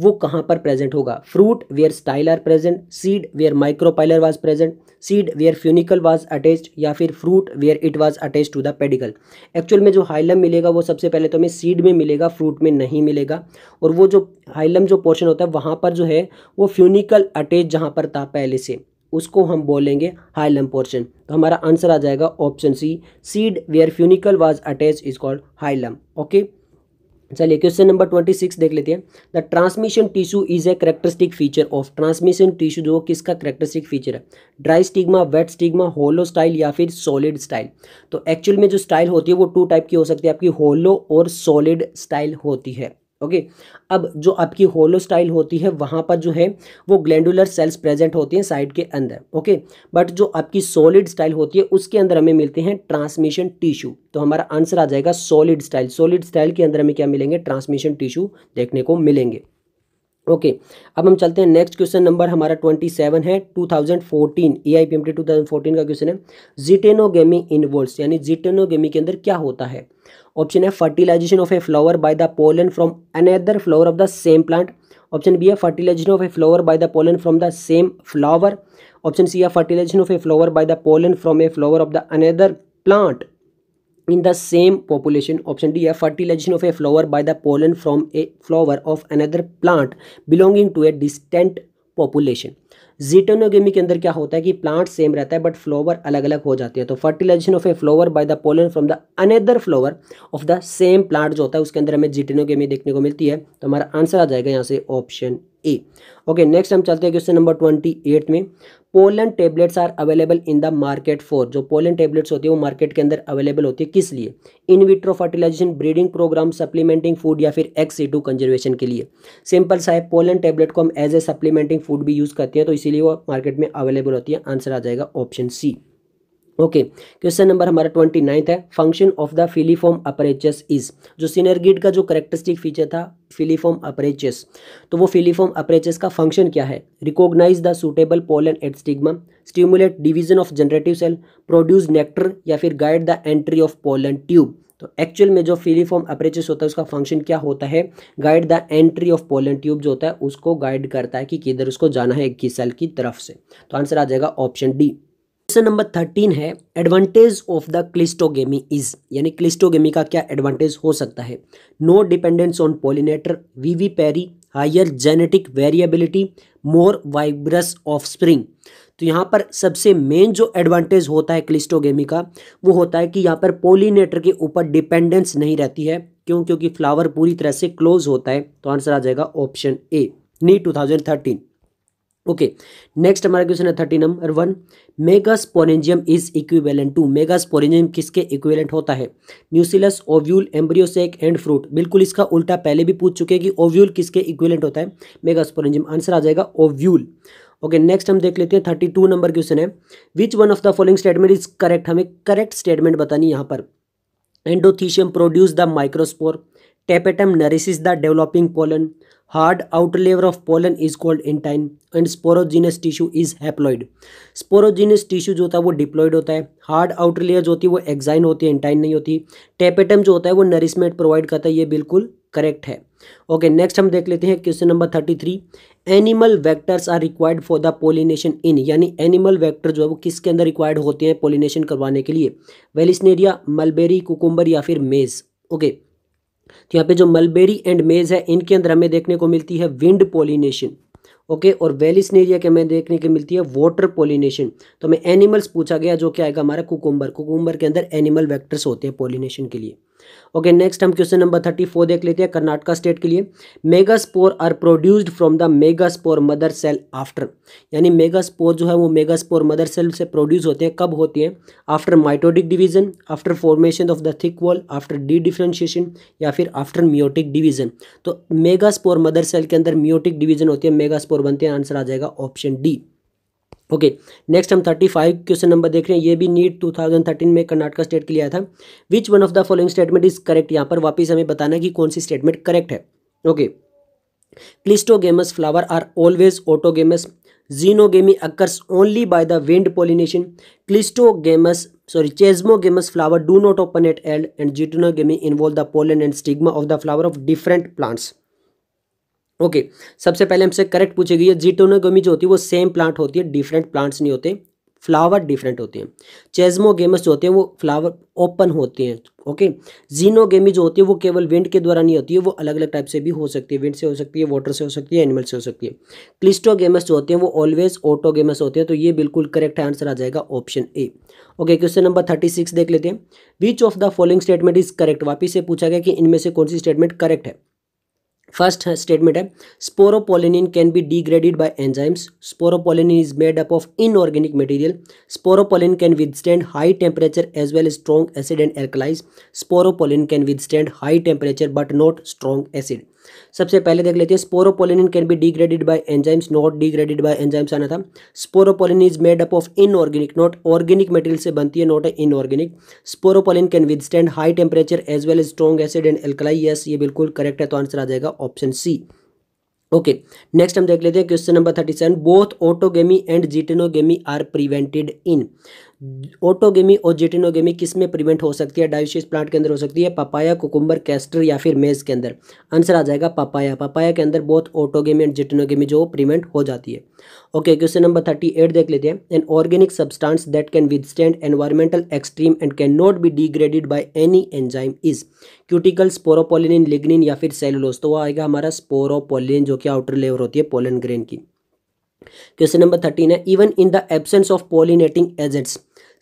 वो कहाँ पर प्रेजेंट होगा fruit where style are present seed where micropylar was present seed where funicle was attached या फिर fruit where it was attach to the pedicel actual में जो हाइलम मिलेगा वो सबसे पहले तो हमें सीड में मिलेगा फ्रूट में नहीं मिलेगा और वो जो हाइलम जो पोर्शन होता है वहाँ पर जो है वो फ्यूनिकल अटैच जहाँ पर था पहले से उसको हम बोलेंगे हाइलम पोर्शन तो हमारा आंसर आ जाएगा option C seed where funicle was attach is called hilum okay चलिए क्वेश्चन नंबर ट्वेंटी सिक्स देख लेते हैं the transmission tissue is a characteristic feature of transmission tissue जो किसका करेक्टरिस्टिक फीचर है dry stigma wet stigma hollow style या फिर solid style तो एक्चुअल में जो स्टाइल होती है वो टू टाइप की हो सकती है आपकी होलो और सॉलिड स्टाइल होती है ओके अब जो आपकी होलो स्टाइल होती है वहाँ पर जो है वो ग्लैंडुलर सेल्स प्रेजेंट होती हैं साइड के अंदर ओके बट जो आपकी सॉलिड स्टाइल होती है उसके अंदर हमें मिलते हैं ट्रांसमिशन टिश्यू तो हमारा आंसर आ जाएगा सॉलिड स्टाइल सॉलिड स्टाइल के अंदर हमें क्या मिलेंगे ट्रांसमिशन टिश्यू देखने को मिलेंगे ओके okay, अब हम चलते हैं नेक्स्ट क्वेश्चन नंबर हमारा ट्वेंटी सेवन है two thousand fourteen A I P M T two thousand fourteen का क्वेश्चन है जीटेनोगेमी इनवर्स यानी जीटेनोगेमी के अंदर क्या होता है ऑप्शन है fertilization of a flower by the pollen from another flower of the same plant option B है fertilization of a flower by the pollen from the same flower option C है fertilization of a flower by the pollen from a flower of the another plant in the same population option D है fertilization of a flower by the pollen from a flower of another plant belonging to a distant population geitonogamy के अंदर क्या होता है कि plant same रहता है but flower अलग अलग हो जाती है तो fertilization of a flower by the pollen from the another flower of the same plant जो होता है उसके अंदर हमें जीटोनोगेमी देखने को मिलती है तो हमारा आंसर आ जाएगा यहाँ से ऑप्शन ए ओके नेक्स्ट हम चलते हैं क्वेश्चन नंबर ट्वेंटी एट में pollen tablets are available in the market for जो पोलन टेबलेट्स होती है वो मार्केट के अंदर अवेलेबल होती है किस लिए in vitro fertilization breeding programme supplementing food या फिर एक्स टू कंजर्वेशन के लिए सिंपल सा है पोलन टेबलेट को हम एज ए सप्लीमेंटिंग फूड भी यूज़ करते हैं तो इसीलिए वो मार्केट में अवेलेबल होती है आंसर आ जाएगा option C okay question number हमारा ट्वेंटी नाइन्थ है function of the filiform apparatus is जो सीनरगिड का जो करेक्टरिस्टिक फीचर था फिलीफॉर्म अपरेचस तो वो फिलीफॉर्म अपरेचस का फंक्शन क्या है recognise the suitable pollen at stigma stimulate division of generative cell produce nectar या फिर guide the entry of pollen tube तो एक्चुअल में जो फिलीफॉर्म अपरेचस होता है उसका फंक्शन क्या होता है guide the entry of pollen tube जो होता है उसको गाइड करता है कि किधर उसको जाना है इक्कीस सेल की तरफ से तो आंसर आ जाएगा option D question number thirteen है advantage of the cleistogamy is यानी क्लिस्टोगेमी का क्या एडवांटेज हो सकता है no dependence on pollinator vivipary higher genetic variability more vigorous offspring तो यहाँ पर सबसे मेन जो एडवांटेज होता है क्लिस्टोगेमी का वो होता है कि यहाँ पर पोलिनेटर के ऊपर डिपेंडेंस नहीं रहती है क्यों क्योंकि फ्लावर पूरी तरह से क्लोज होता है तो आंसर आ जाएगा option A NEET two thousand thirteen okay next हमारा क्वेश्चन है thirty number one megasporangium is equivalent to megasporangium किसके इक्विवेलेंट होता है nucellus ovule embryo sac and fruit बिल्कुल इसका उल्टा पहले भी पूछ चुके हैं कि ओव्यूल किसके इक्विवेलेंट होता है मेगा स्पोरेंजियम आंसर आ जाएगा ओव्यूल ओके नेक्स्ट हम देख लेते हैं थर्टी टू नंबर क्वेश्चन है which one of the following statement is correct हमें करेक्ट स्टेटमेंट बतानी यहाँ पर endothecium produce the microspore tapetum nourishes the developing pollen hard outer layer of pollen is called intine and sporogenous tissue is haploid sporogenous tissue जो होता है वो diploid होता है हार्ड आउटर लेयर जो होती है वो एग्जाइन होती है एंटाइन नहीं होती टेपेटम जो होता है वो नरिशमेंट प्रोवाइड करता है ये बिल्कुल करेक्ट है ओके okay, नेक्स्ट हम देख लेते हैं question number thirty three animal vectors are required for the pollination in यानी एनिमल वैक्टर जो है वो किसके अंदर रिक्वायर्ड होते हैं पोलिनेशन करवाने के लिए वेलिसनेरिया मलबेरी कुकुम्बर या फिर मेज़ ओके okay, यहाँ पे जो मलबेरी एंड मेज है इनके अंदर हमें देखने को मिलती है विंड पोलिनेशन ओके और वेलिसनेरिया के हमें देखने को मिलती है वाटर पोलिनेशन तो हमें एनिमल्स पूछा गया जो क्या आएगा हमारा कुकुम्बर कुकुम्बर के अंदर एनिमल वैक्टर्स होते हैं पोलिनेशन के लिए ओके नेक्स्ट हम क्वेश्चन नंबर थर्टी फोर देख लेते हैं कर्नाटका स्टेट के लिए megaspore are produced from the megaspore mother cell after यानी मेगा स्पोर जो है वो मेगा स्पोर मदर सेल से प्रोड्यूस होते हैं कब होते हैं after mitotic division after formation of the thick wall after dedifferentiation या फिर आफ्टर मियोटिक डिवीजन तो मेगा स्पोर मदर सेल के अंदर मियोटिक डिवीजन होती है मेगा स्पोर बनते हैं आंसर आ जाएगा ऑप्शन डी ओके नेक्स्ट हम थर्टी फाइव क्वेश्चन नंबर देख रहे हैं ये भी नीट टू थाउजेंड थर्टीन में कर्नाटक स्टेट के लिए आया था which one of the following statement is correct यहाँ पर वापस हमें बताना कि कौन सी स्टेटमेंट करेक्ट है okay cleistogamous flower are always autogamous geitonogamy occurs only by the wind pollination cleistogamous sorry chasmogamous flower do not open at and and gamy involve the pollen and stigma of the flower of different plants okay okay, सबसे पहले हमसे correct पूछेगी जीटोनो जीटोनोगमी जो होती है वो same plant होती है different plants नहीं होते फ्लावर डिफरेंट होते हैं चेजमोगेमस जो होते हैं वो फ्लावर ओपन होते हैं ओके जीनोगेमी जो होती है वो केवल विंड के द्वारा नहीं होती है वो अलग अलग टाइप से भी हो सकती है विंड से हो सकती है वाटर से हो सकती है एनिमल से हो सकती है क्लिस्टोगेमस जो होते हैं वो ऑलवेज ऑटोगेमस होते हैं तो ये बिल्कुल करेक्ट आंसर आ जाएगा option A okay question number thirty six देख लेते हैं which of the following statement is correct वापिस से पूछा गया कि इनमें से कौन सी स्टेटमेंट करेक्ट है First statement है sporopollenin can be degraded by enzymes. Sporopollenin is made up of inorganic material. Sporopollenin can withstand high temperature as well as strong acid and alkalis. Sporopollenin can withstand high temperature but not strong acid. सबसे पहले देख लेते हैं sporopollenin can be degraded by enzymes not degraded by enzymes आना था sporopollenin is made up of inorganic not organic material से बनती है not a inorganic sporopollenin can withstand high temperature as well as strong acid and alkali yes ये बिल्कुल correct है तो answer आ जाएगा ऑप्शन सी ओके नेक्स्ट हम देख लेते हैं question number thirty seven both autogamy and geitonogamy are prevented in autogamy और जेटिनोगेमी किस में प्रिवेंट हो सकती है डायोसिस प्लांट के अंदर हो सकती है पपाया कुकुम्बर कैस्टर या फिर मेज के अंदर आंसर आ जाएगा पपाया पपाया के अंदर बहुत ओटोगेमी एंड जेटिनोगेमी जो प्रिवेंट हो जाती है okay question number thirty eight देख लेते हैं an organic substance that can withstand environmental extreme and can not be degraded by any enzyme is cuticle sporopollenin lignin या फिर सेलुलोस तो वह आएगा हमारा स्पोरोपोलिन जो कि आउटर लेवर होती है पोलन ग्रेन की क्वेश्चन नंबर थर्टीन है even in the absence of pollinating agents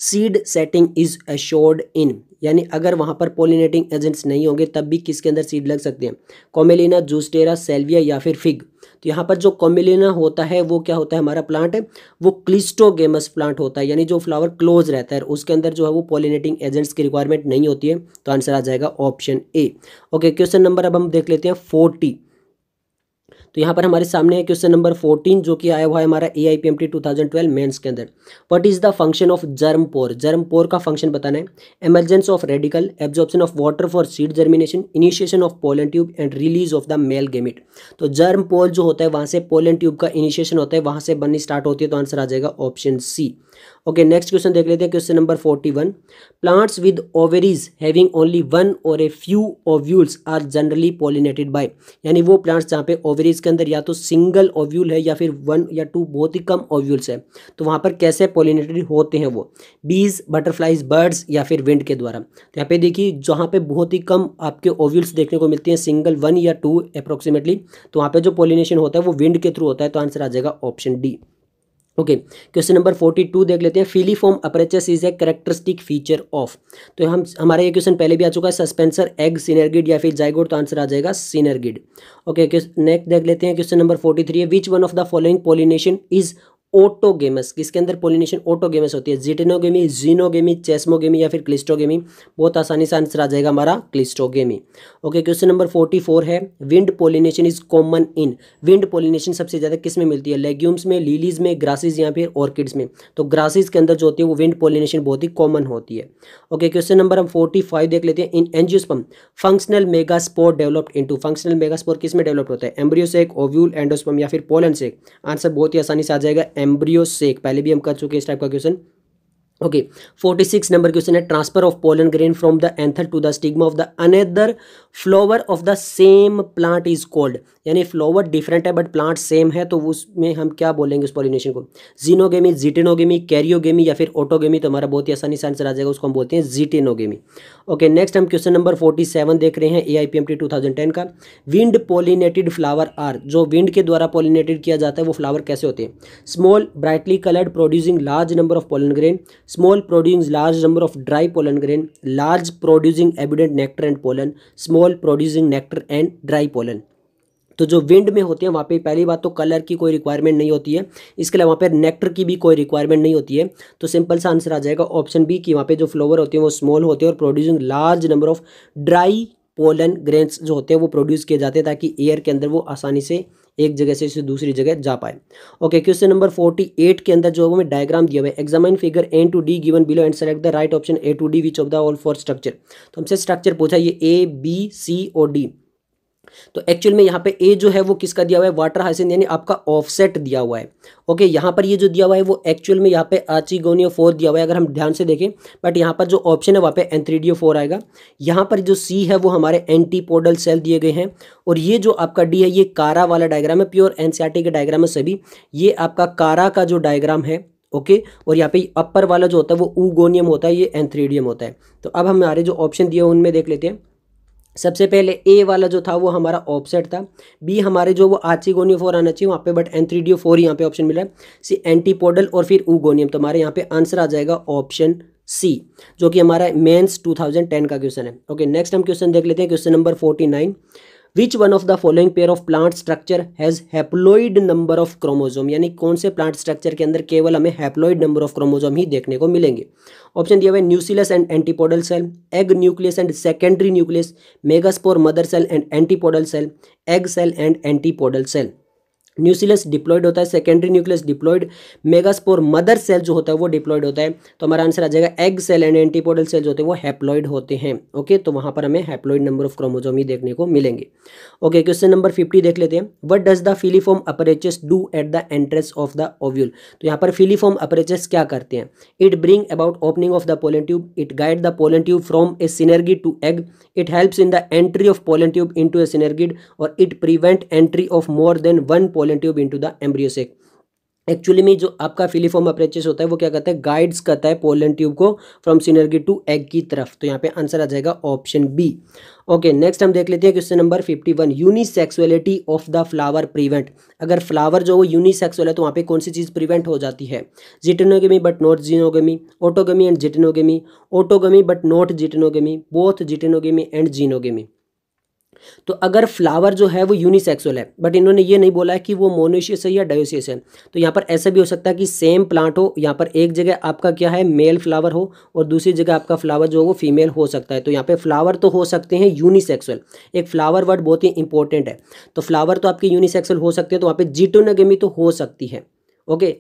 seed setting is assured in यानी अगर वहाँ पर पोलिनेटिंग एजेंट्स नहीं होंगे तब भी किसके अंदर सीड लग सकते हैं कॉमेलिना जूस्टेरा सेल्विया या फिर फिग तो यहाँ पर जो कॉमेलिना होता है वो क्या होता है हमारा प्लांट है वो क्लिस्टोगेमस प्लांट होता है यानी जो फ्लावर क्लोज रहता है उसके अंदर जो है वो पोलिनेटिंग एजेंट्स की रिक्वायरमेंट नहीं होती है तो आंसर आ जाएगा option A okay question number अब हम देख लेते हैं फोर्टी तो यहाँ पर हमारे सामने है क्वेश्चन नंबर फोर्टीन जो कि आया हुआ है हमारा A I P M T two thousand twelve mains के अंदर what is the function of germ pore germ pore का फंक्शन बताना है emergence of radicle absorption of water for seed germination initiation of pollen tube and release of the male gamete तो germ pore जो होता है वहाँ से pollen tube का इनिशिएशन होता है वहाँ से बननी स्टार्ट होती है तो आंसर आ जाएगा option C okay next question देख लेते हैं question number forty one plants with ovaries having only one or a few ovules are generally pollinated by यानी वो प्लांट्स जहाँ पे ओवरीज के अंदर या तो सिंगल ओव्यूल है या फिर वन या टू बहुत ही कम ओव्यूल्स है तो वहाँ पर कैसे पोलिनेटेड होते हैं वो बीज बटरफ्लाइज बर्ड्स या फिर विंड के द्वारा तो यहाँ पे देखिए जहाँ पे बहुत ही कम आपके ओव्यूल्स देखने को मिलते हैं सिंगल वन या टू अप्रोक्सीमेटली तो वहाँ पर जो पोलिनेशन होता है वो विंड के थ्रू होता है तो आंसर आ जाएगा option D okay question number forty two देख लेते हैं filiform apparatus is a characteristic feature of तो हम हमारा ये क्वेश्चन पहले भी आ चुका है सस्पेंसर एग सीनरगिड या फिर जाइगोड तो आंसर आ जाएगा सीनरगिड ओके नेक्स्ट देख लेते हैं क्वेश्चन नंबर फोर्टी थ्री है which one of the following pollination is autogamous किसके अंदर पोलिनेशन ओटोगेमस होती है जिटेनोगेमी जीनोगेमी चेस्मोगेमी या फिर क्लिस्टोगेमी बहुत आसानी से आंसर आ जाएगा हमारा cleistogamy okay question number forty four है wind pollination is common in wind pollination सबसे ज़्यादा किस में मिलती है लेग्यूम्स में लीलीज में ग्रासेज या फिर ऑर्किड्स में तो ग्रासेज के अंदर जो होती है वो विंड पोलिनेशन बहुत ही कॉमन होती है ओके क्वेश्चन नंबर हम फोर्टी फाइव देख लेते हैं in angiosperm functional megaspore developed into functional megaspore किस में डेवलप होता है एम्ब्रियोसेक ओव्यूल एंडोस्पम या फिर पोलन सेक आंसर बहुत ही आसानी से आ जाएगा एम्ब्रियो सेक पहले भी हम कर चुके हैं इस टाइप का question okay forty six number question है transfer of pollen grain from the anther to the stigma of the another flower of the same plant is called यानी फ्लोवर डिफरेंट है बट प्लांट सेम है तो उसमें हम क्या बोलेंगे उस पॉलिनेशन को जीनोगेमी जीटेनोगेमी कैरियोगेमी या फिर ओटोगेमी तो हमारा बहुत ही आसानी से आंसर आ जाएगा उसको हम बोलते हैं जीटेनोगेमी ओके नेक्स्ट हम क्वेश्चन नंबर फोर्टी सेवन देख रहे हैं A I P M T two thousand ten का विंड पोलिनेटेड फ्लावर आर जो विंड के द्वारा पोलिनेटेड किया जाता है वो फ्लावर कैसे होते हैं small brightly coloured producing large number of pollen grain small producing large number of dry pollen grain large producing evident nectar and pollen small producing nectar and dry pollen तो जो wind में होते हैं वहाँ पे पहली बात तो कलर की कोई रिक्वायरमेंट नहीं होती है इसके अलावा वहाँ पर नेक्टर की भी कोई रिक्वायरमेंट नहीं होती है तो सिंपल सा आंसर आ जाएगा ऑप्शन बी कि वहाँ पे जो फ्लोवर होते हैं वो स्मॉल होते हैं और producing large number of dry pollen grains जो होते हैं वो प्रोड्यूस किए जाते हैं ताकि एयर के अंदर वो आसानी से एक जगह से इसे दूसरी जगह जा पाए okay question number forty eight के अंदर जो है वो मैं डायग्राम दिया हुआ है examine figure A to D given below and select the right option A to D which of the all four structure तो हमसे स्ट्रक्चर पूछा ये ए बी सी और डी तो एक्चुअल में यहाँ पे ए जो है वो किसका दिया हुआ है वाटर हाइसिन यानी आपका ऑफसेट दिया हुआ है ओके यहाँ पर ये जो दिया हुआ है वो एक्चुअल में यहाँ पे आचिगोनियो फोर दिया हुआ है अगर हम ध्यान से देखें बट यहाँ पर जो ऑप्शन है वहाँ पे एंथ्रीडियो फोर आएगा यहाँ पर जो सी है वो हमारे एंटीपोडल सेल दिए गए हैं और ये जो आपका डी है ये कारा वाला डायग्राम है प्योर एन e के डायग्राम है सभी ये आपका कारा का जो डायग्राम है ओके okay? और यहाँ पे अपर वाला जो होता है वो ऊगोनियम होता है ये एंथ्रीडियम होता है तो अब हमारे जो ऑप्शन दिए उनमें देख लेते हैं सबसे पहले ए वाला जो था वो हमारा ऑफसेट था बी हमारे जो वो आची फोर आना चाहिए वहाँ पे but and three D four यहाँ पे ऑप्शन मिल रहा है सी एंटीपोडल और फिर ऊगोनियम तो हमारे यहाँ पे आंसर आ जाएगा ऑप्शन सी जो कि हमारा मेंस 2010 का क्वेश्चन है ओके नेक्स्ट हम क्वेश्चन देख लेते हैं question number forty nine which one of the following pair of plant structure has haploid number of chromosome यानी कौन से प्लांट स्ट्रक्चर के अंदर केवल हमें हैप्लोइड नंबर ऑफ क्रोमोजोम ही देखने को मिलेंगे ऑप्शन दिया हुआ है nucellus and antipodal cell egg nucleus and secondary nucleus megaspore mother cell and antipodal cell egg cell and antipodal cell nucleus diploid होता है secondary nucleus diploid megaspore mother cell जो होता है वो डिप्लॉयड होता है तो हमारा आंसर आ जाएगा egg cell and antipodal cell जो होते हैं वो हैप्लॉयड होते हैं ओके तो वहाँ पर हमें हैप्लॉयड नंबर ऑफ क्रोमोजोम ही देखने को मिलेंगे ओके क्वेश्चन नंबर फिफ्टी देख लेते हैं what does the filiform apparatus do at the entrance of the ovule तो यहाँ पर फिलीफॉर्म अपरेचेस क्या करते हैं it bring about opening of the pollen tube it guide the pollen tube from a synergy to egg it helps in the entry of pollen tube into a synergid और it prevent entry of more than one pollen tube into the embryo sac actually में जो आपका filiform अप्रेचेस होता है वो क्या कहता है गाइड्स करता है पोलन ट्यूब को फ्रॉम सिनर्गी टू एग की तरफ तो यहाँ पे आंसर आ जाएगा ऑप्शन बी ओके नेक्स्ट हम देख लेते हैं question number fifty one unisexuality of the flower prevent अगर फ्लावर जो वो यूनिसेक्सुअल है तो वहाँ पे कौन सी चीज़ प्रिवेंट हो जाती है geitonogamy but not xenogamy autogamy and geitonogamy autogamy but not geitonogamy both geitonogamy and xenogamy तो अगर फ्लावर जो है वो यूनिसेक्सुअल है बट इन्होंने ये नहीं बोला है कि वो मोनोशियस है या डायोसियस है तो यहाँ पर ऐसा भी हो सकता है कि सेम प्लांट हो यहाँ पर एक जगह आपका क्या है मेल फ्लावर हो और दूसरी जगह आपका फ्लावर जो हो वो फीमेल हो सकता है तो यहाँ पर फ्लावर तो हो सकते हैं यूनिसेक्सुअल एक फ्लावर वर्ड बहुत ही इंपॉर्टेंट है तो फ्लावर तो आपके यूनिसेक्सुअल हो सकते हैं तो वहाँ पर जीटोनगेमी तो हो सकती है ओके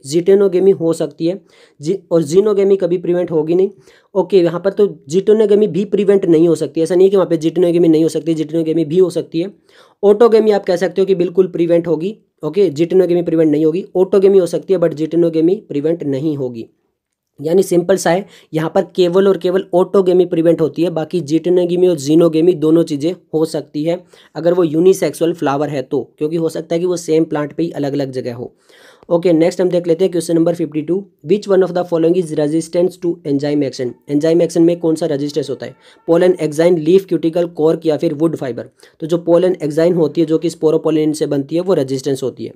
गेमी हो सकती है जी और जीनोगेमी कभी प्रिवेंट होगी नहीं ओके यहाँ पर तो गेमी भी प्रिवेंट नहीं हो सकती ऐसा नहीं है कि वहाँ पे गेमी नहीं हो सकती गेमी भी हो सकती है ऑटोगेमी आप कह सकते हो कि बिल्कुल प्रिवेंट होगी ओके गेमी प्रिवेंट नहीं होगी ऑटोगेमी हो सकती है बट गेमी प्रिवेंट नहीं होगी यानी सिंपल सा है यहाँ पर केवल और केवल ऑटोगेमी प्रिवेंट होती है बाकी गेमी और जीनोगेमी दोनों चीज़ें हो सकती है अगर वो यूनिसेक्सुअल फ्लावर है तो क्योंकि हो सकता है कि वो सेम प्लांट पर ही अलग अलग जगह हो ओके नेक्स्ट हम देख लेते हैं question number fifty two which one of the following is resistance to enzyme action enzyme action में कौन सा रेजिस्टेंस होता है pollen exine leaf cuticle cork या फिर वुड फाइबर तो जो पोलन एक्जाइन होती है जो कि स्पोरोपोलिन से बनती है वो रेजिस्टेंस होती है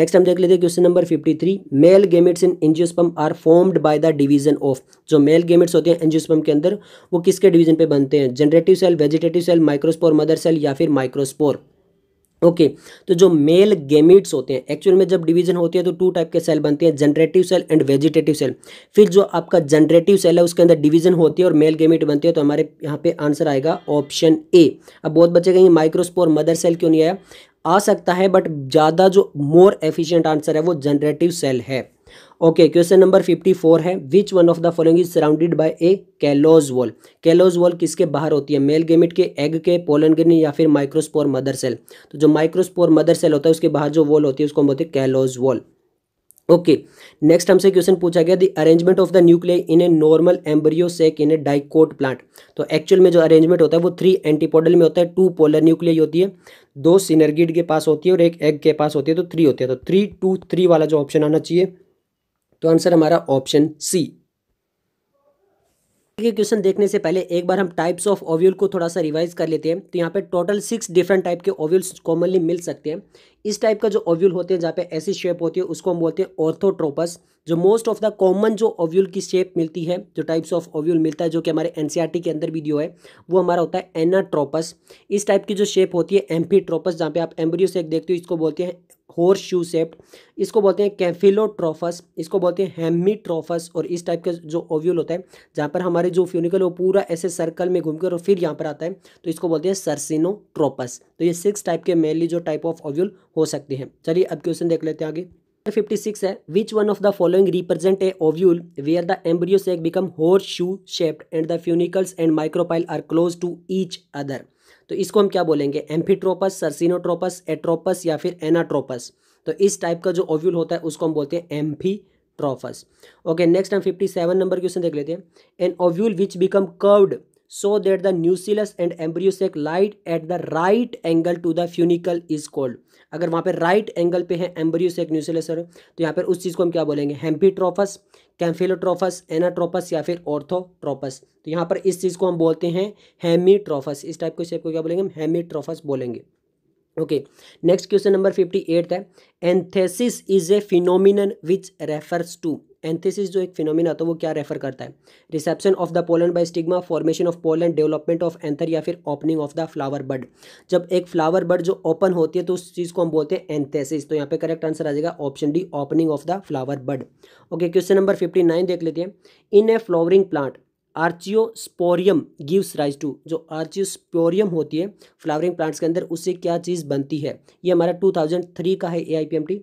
नेक्स्ट हम देख लेते हैं question number fifty three male gametes in angiosperm are formed by the division of जो मेल गेमिट्स होते हैं एंजियोस्पम के अंदर वो किसके डिवीजन पे बनते हैं generative cell vegetative cell microspore mother cell या फिर माइक्रोस्पोर ओके okay, तो जो मेल गेमिट्स होते हैं एक्चुअल में जब डिवीजन होती है तो टू टाइप के सेल बनते हैं generative cell and vegetative cell फिर जो आपका जनरेटिव सेल है उसके अंदर डिवीजन होती है और मेल गेमिट बनती है तो हमारे यहाँ पे आंसर आएगा ऑप्शन ए अब बहुत बच्चे कहेंगे माइक्रोस्पोर मदर सेल क्यों नहीं आया आ सकता है बट ज़्यादा जो मोर एफिशियंट आंसर है वो जनरेटिव सेल है okay question number fifty four है which one of the following is surrounded by a callose wall callose wall किसके बाहर होती है मेल गेमिट के एग के पोलन गिरनी या फिर माइक्रोस्पोर मदर सेल तो जो माइक्रोस्पोर मदर सेल होता है उसके बाहर जो वॉल होती है उसको हम बोलते हैं कैलोज वॉल ओके नेक्स्ट हमसे क्वेश्चन पूछा गया the arrangement of the nuclear in a normal embryo sac in a dicot plant तो एक्चुअल में जो अरेंजमेंट होता है वो थ्री एंटीपोडल में होता है टू पोलर न्यूक्लियर होती है दो सिनर्गिड के पास होती है और एक एग के पास होती है तो थ्री होती है तो थ्री टू थ्री वाला जो ऑप्शन आना चाहिए तो आंसर हमारा ऑप्शन सी के क्वेश्चन देखने से पहले एक बार हम टाइप्स ऑफ ओव्यूल को थोड़ा सा रिवाइज कर लेते हैं तो यहाँ पे टोटल सिक्स डिफरेंट टाइप के ओव्यूल्स कॉमनली मिल सकते हैं इस टाइप का जो ओव्यूल होते हैं जहाँ पे ऐसी शेप होती है उसको हम बोलते हैं ऑर्थोट्रोपस जो मोस्ट ऑफ द कॉमन जो ओव्यूल की शेप मिलती है जो टाइप्स ऑफ ओव्यूल मिलता है जो कि हमारे एन e के अंदर भी वीडियो है वो हमारा होता है एनाट्रोपस इस टाइप की जो शेप होती है एम्फीट्रोपस जहाँ पे आप एम्ब्रियो से देखते हो इसको बोलते हैं हॉर्स शू सेप्ट इसको बोलते हैं कैफिलोट्रोफस इसको बोलते हैं हेमीट्रोफस और इस टाइप का जो ओव्यूल होता है जहाँ पर हमारे जो फ्यूनिकल वो पूरा ऐसे सर्कल में घूमकर और फिर यहाँ पर आता है तो इसको बोलते हैं ट्रोपस तो ये सिक्स टाइप के मेनली जो टाइप ऑफ ओव्यूल हो सकते हैं चलिए अब क्वेश्चन देख लेते हैं आगे फिफ्टी सिक्स है which one of the following represent a ovule where the embryo sac become horseshoe shaped and the funicles and micropyle are close to each other तो इसको हम क्या बोलेंगे एम्फीट्रोपस सर्सिनोट्रोपस एट्रोपस या फिर एनाट्रोपस तो इस टाइप का जो ओव्यूल होता है उसको हम बोलते हैं एम्फी ट्रोफस ओके नेक्स्ट हम फिफ्टी सेवन नंबर क्वेश्चन देख लेते हैं an ovule which become curved so that the nucellus and embryo sac light at the right angle to the funicle is called अगर वहाँ पर राइट एंगल पे है एम्बरियोस एक न्यूसेलेसर तो यहाँ पर उस चीज़ को हम क्या बोलेंगे हेम्पीट्रोफस कैम्फिलोट्रोफस एनाट्रोपस या फिर ऑर्थोट्रोपस तो यहाँ पर इस चीज़ को हम बोलते हैं हेमीट्रोफस इस टाइप के शेप को क्या बोलेंगे हम हेमीट्रोफस बोलेंगे okay next question number fifty eight है anthesis is a phenomenon which refers to anthesis जो एक फिनोमिना था तो वो क्या रेफर करता है reception of the pollen by stigma formation of pollen development of anther या फिर opening of the flower bud जब एक फ्लावर बड जो ओपन होती है तो उस चीज़ को हम बोलते हैं एंथेसिस तो यहाँ पे करेक्ट आंसर आ जाएगा option D opening of the flower bud okay question number fifty nine देख लेते हैं in a flowering plant archesporium gives rise to जो आर्चियोस्पोरियम होती है फ्लावरिंग प्लांट्स के अंदर उससे क्या चीज़ बनती है ये हमारा 2003 का है A I P M T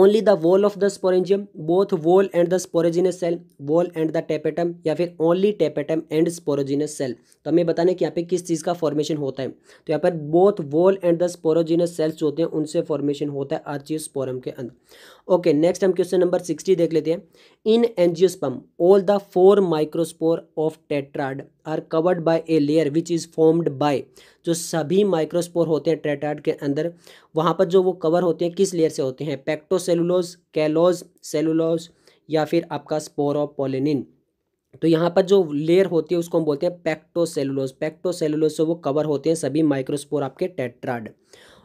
only the wall of the sporangium both wall and the sporogenous cell wall and the tapetum या फिर only tapetum and sporogenous cell तो हमें बताना है कि यहाँ पे किस चीज़ का फॉर्मेशन होता है तो यहाँ पर both wall and the sporogenous cells जो होते हैं उनसे फॉर्मेशन होता है आर्चियोस्पोरम के अंदर ओके नेक्स्ट हम क्वेश्चन नंबर सिक्सटी देख लेते हैं in angiosperm all the four microspore of tetrad are covered by a layer which is formed by जो सभी माइक्रोस्पोर होते हैं टेट्राड के अंदर वहाँ पर जो वो कवर होते हैं किस लेयर से होते हैं पैक्टोसेलुलोज कैलोज सेलुलोज या फिर आपका स्पोर ऑफ पोलिनिन तो यहाँ पर जो लेयर होती है उसको हम बोलते हैं पैक्टोसेलुलोज पैक्टोसेलुलोज से वो कवर होते हैं सभी माइक्रोस्पोर आपके tetrad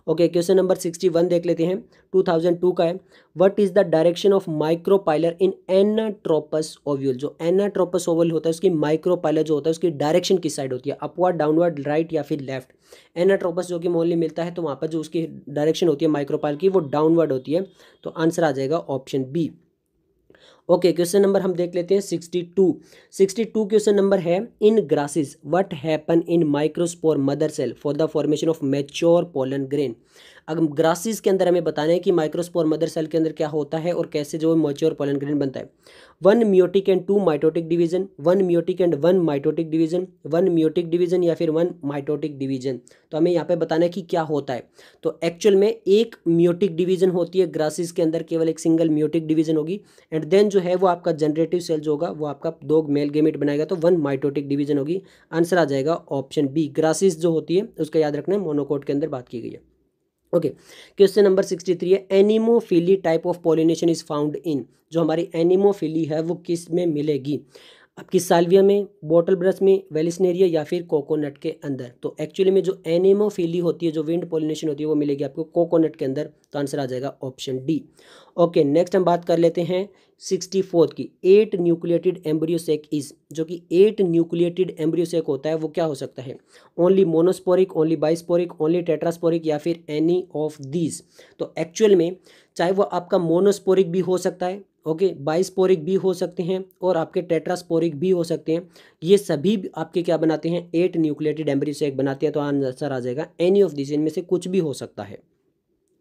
okay question number sixty one देख लेते हैं टू थाउजेंड टू का है what is the direction of micropylar in anatropous ovule जो एनाट्रोपस ओवल होता है उसकी माइक्रोपाइलर जो होता है उसकी डायरेक्शन किस साइड होती है अपवर्ड डाउनवर्ड राइट या फिर लेफ्ट एनाट्रोपस जो कि मोनली मिलता है तो वहाँ पर जो उसकी डायरेक्शन होती है माइक्रोपाइल की वो डाउनवर्ड होती है तो आंसर आ जाएगा option B okay question number हम देख लेते हैं sixty two sixty two question number है in grasses what happen in microspore mother cell for the formation of mature pollen grain अगर ग्रासिस के अंदर हमें बताना है कि माइक्रोस्पोर मदर सेल के अंदर क्या होता है और कैसे जो मच्योर पोलन ग्रीन बनता है one meiotic and two mitotic division one meiotic and one mitotic division one meiotic division या फिर वन माइटोटिक डिवीजन तो हमें यहाँ पे बताना है कि क्या होता है तो एक्चुअल में एक म्योटिक डिवीजन होती है ग्रासिस के अंदर केवल एक सिंगल म्योटिक डिवीजन होगी एंड देन जो है वो आपका जनरेटिव सेल जो होगा वो आपका दो मेल गेमिट बनाएगा तो वन माइटोटिक डिवीजन होगी आंसर आ जाएगा ऑप्शन बी ग्रासिस जो होती है उसका याद रखना है मोनोकोट के अंदर बात की गई है okay question number sixty three है anemophily type of pollination is found in जो हमारी एनिमोफिली है वो किस में मिलेगी आपकी साल्विया में बॉटल ब्रश में वेलिसनेरिया या फिर कोकोनट के अंदर तो एक्चुअली में जो एनेमोफीली होती है जो विंड पोलिनेशन होती है वो मिलेगी आपको कोकोनट के अंदर तो आंसर आ जाएगा ऑप्शन डी ओके नेक्स्ट हम बात कर लेते हैं सिक्सटी फोर्थ की एट न्यूक्लिएटेड एम्ब्रियोसेक इज जो कि एट न्यूक्लिएटेड एम्ब्रियोसेक होता है वो क्या हो सकता है only monosporic only bisporic only tetrasporic या फिर एनी ऑफ दीज तो एक्चुअल में चाहे वो आपका मोनोस्पोरिक भी हो सकता है ओके बाइस्पोरिक भी हो सकते हैं और आपके टेट्रास्पोरिक भी हो सकते हैं ये सभी आपके क्या बनाते हैं एट न्यूक्लियटेड एम्बरी से एक बनाते हैं तो आंसर आ जाएगा एनी ऑफ दिस इनमें से कुछ भी हो सकता है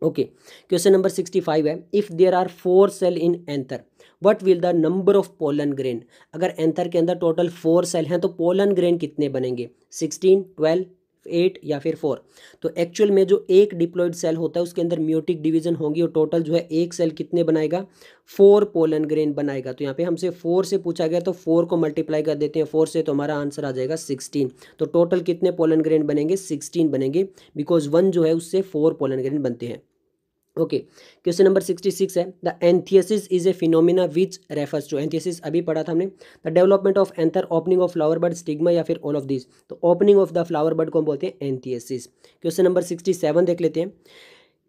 okay question number sixty five है if there are four cell in anther what will the number of pollen grain अगर एंथर के अंदर टोटल फोर सेल हैं तो पोलन ग्रेन कितने बनेंगे सिक्सटीन ट्वेल्व एट या फिर फोर तो एक्चुअल में जो एक डिप्लॉयड सेल होता है उसके अंदर म्यूटिक डिवीजन होगी और टोटल जो है एक सेल कितने बनाएगा फोर पोलन ग्रेन बनाएगा तो यहाँ पे हमसे फोर से पूछा गया तो फोर को मल्टीप्लाई कर देते हैं फोर से तो हमारा आंसर आ जाएगा सिक्सटीन तो टोटल कितने पोलन ग्रेन बनेंगे सिक्सटीन बनेंगे बिकॉज वन जो है उससे फोर पोलन ग्रेन बनते हैं okay question number sixty six है the anthesis is a phenomena which refers to anthesis अभी पढ़ा था हमने the development of anther opening of flower bud stigma या फिर ऑल ऑफ दिस तो opening of the flower bud को हम बोलते हैं anthesis question number sixty seven देख लेते हैं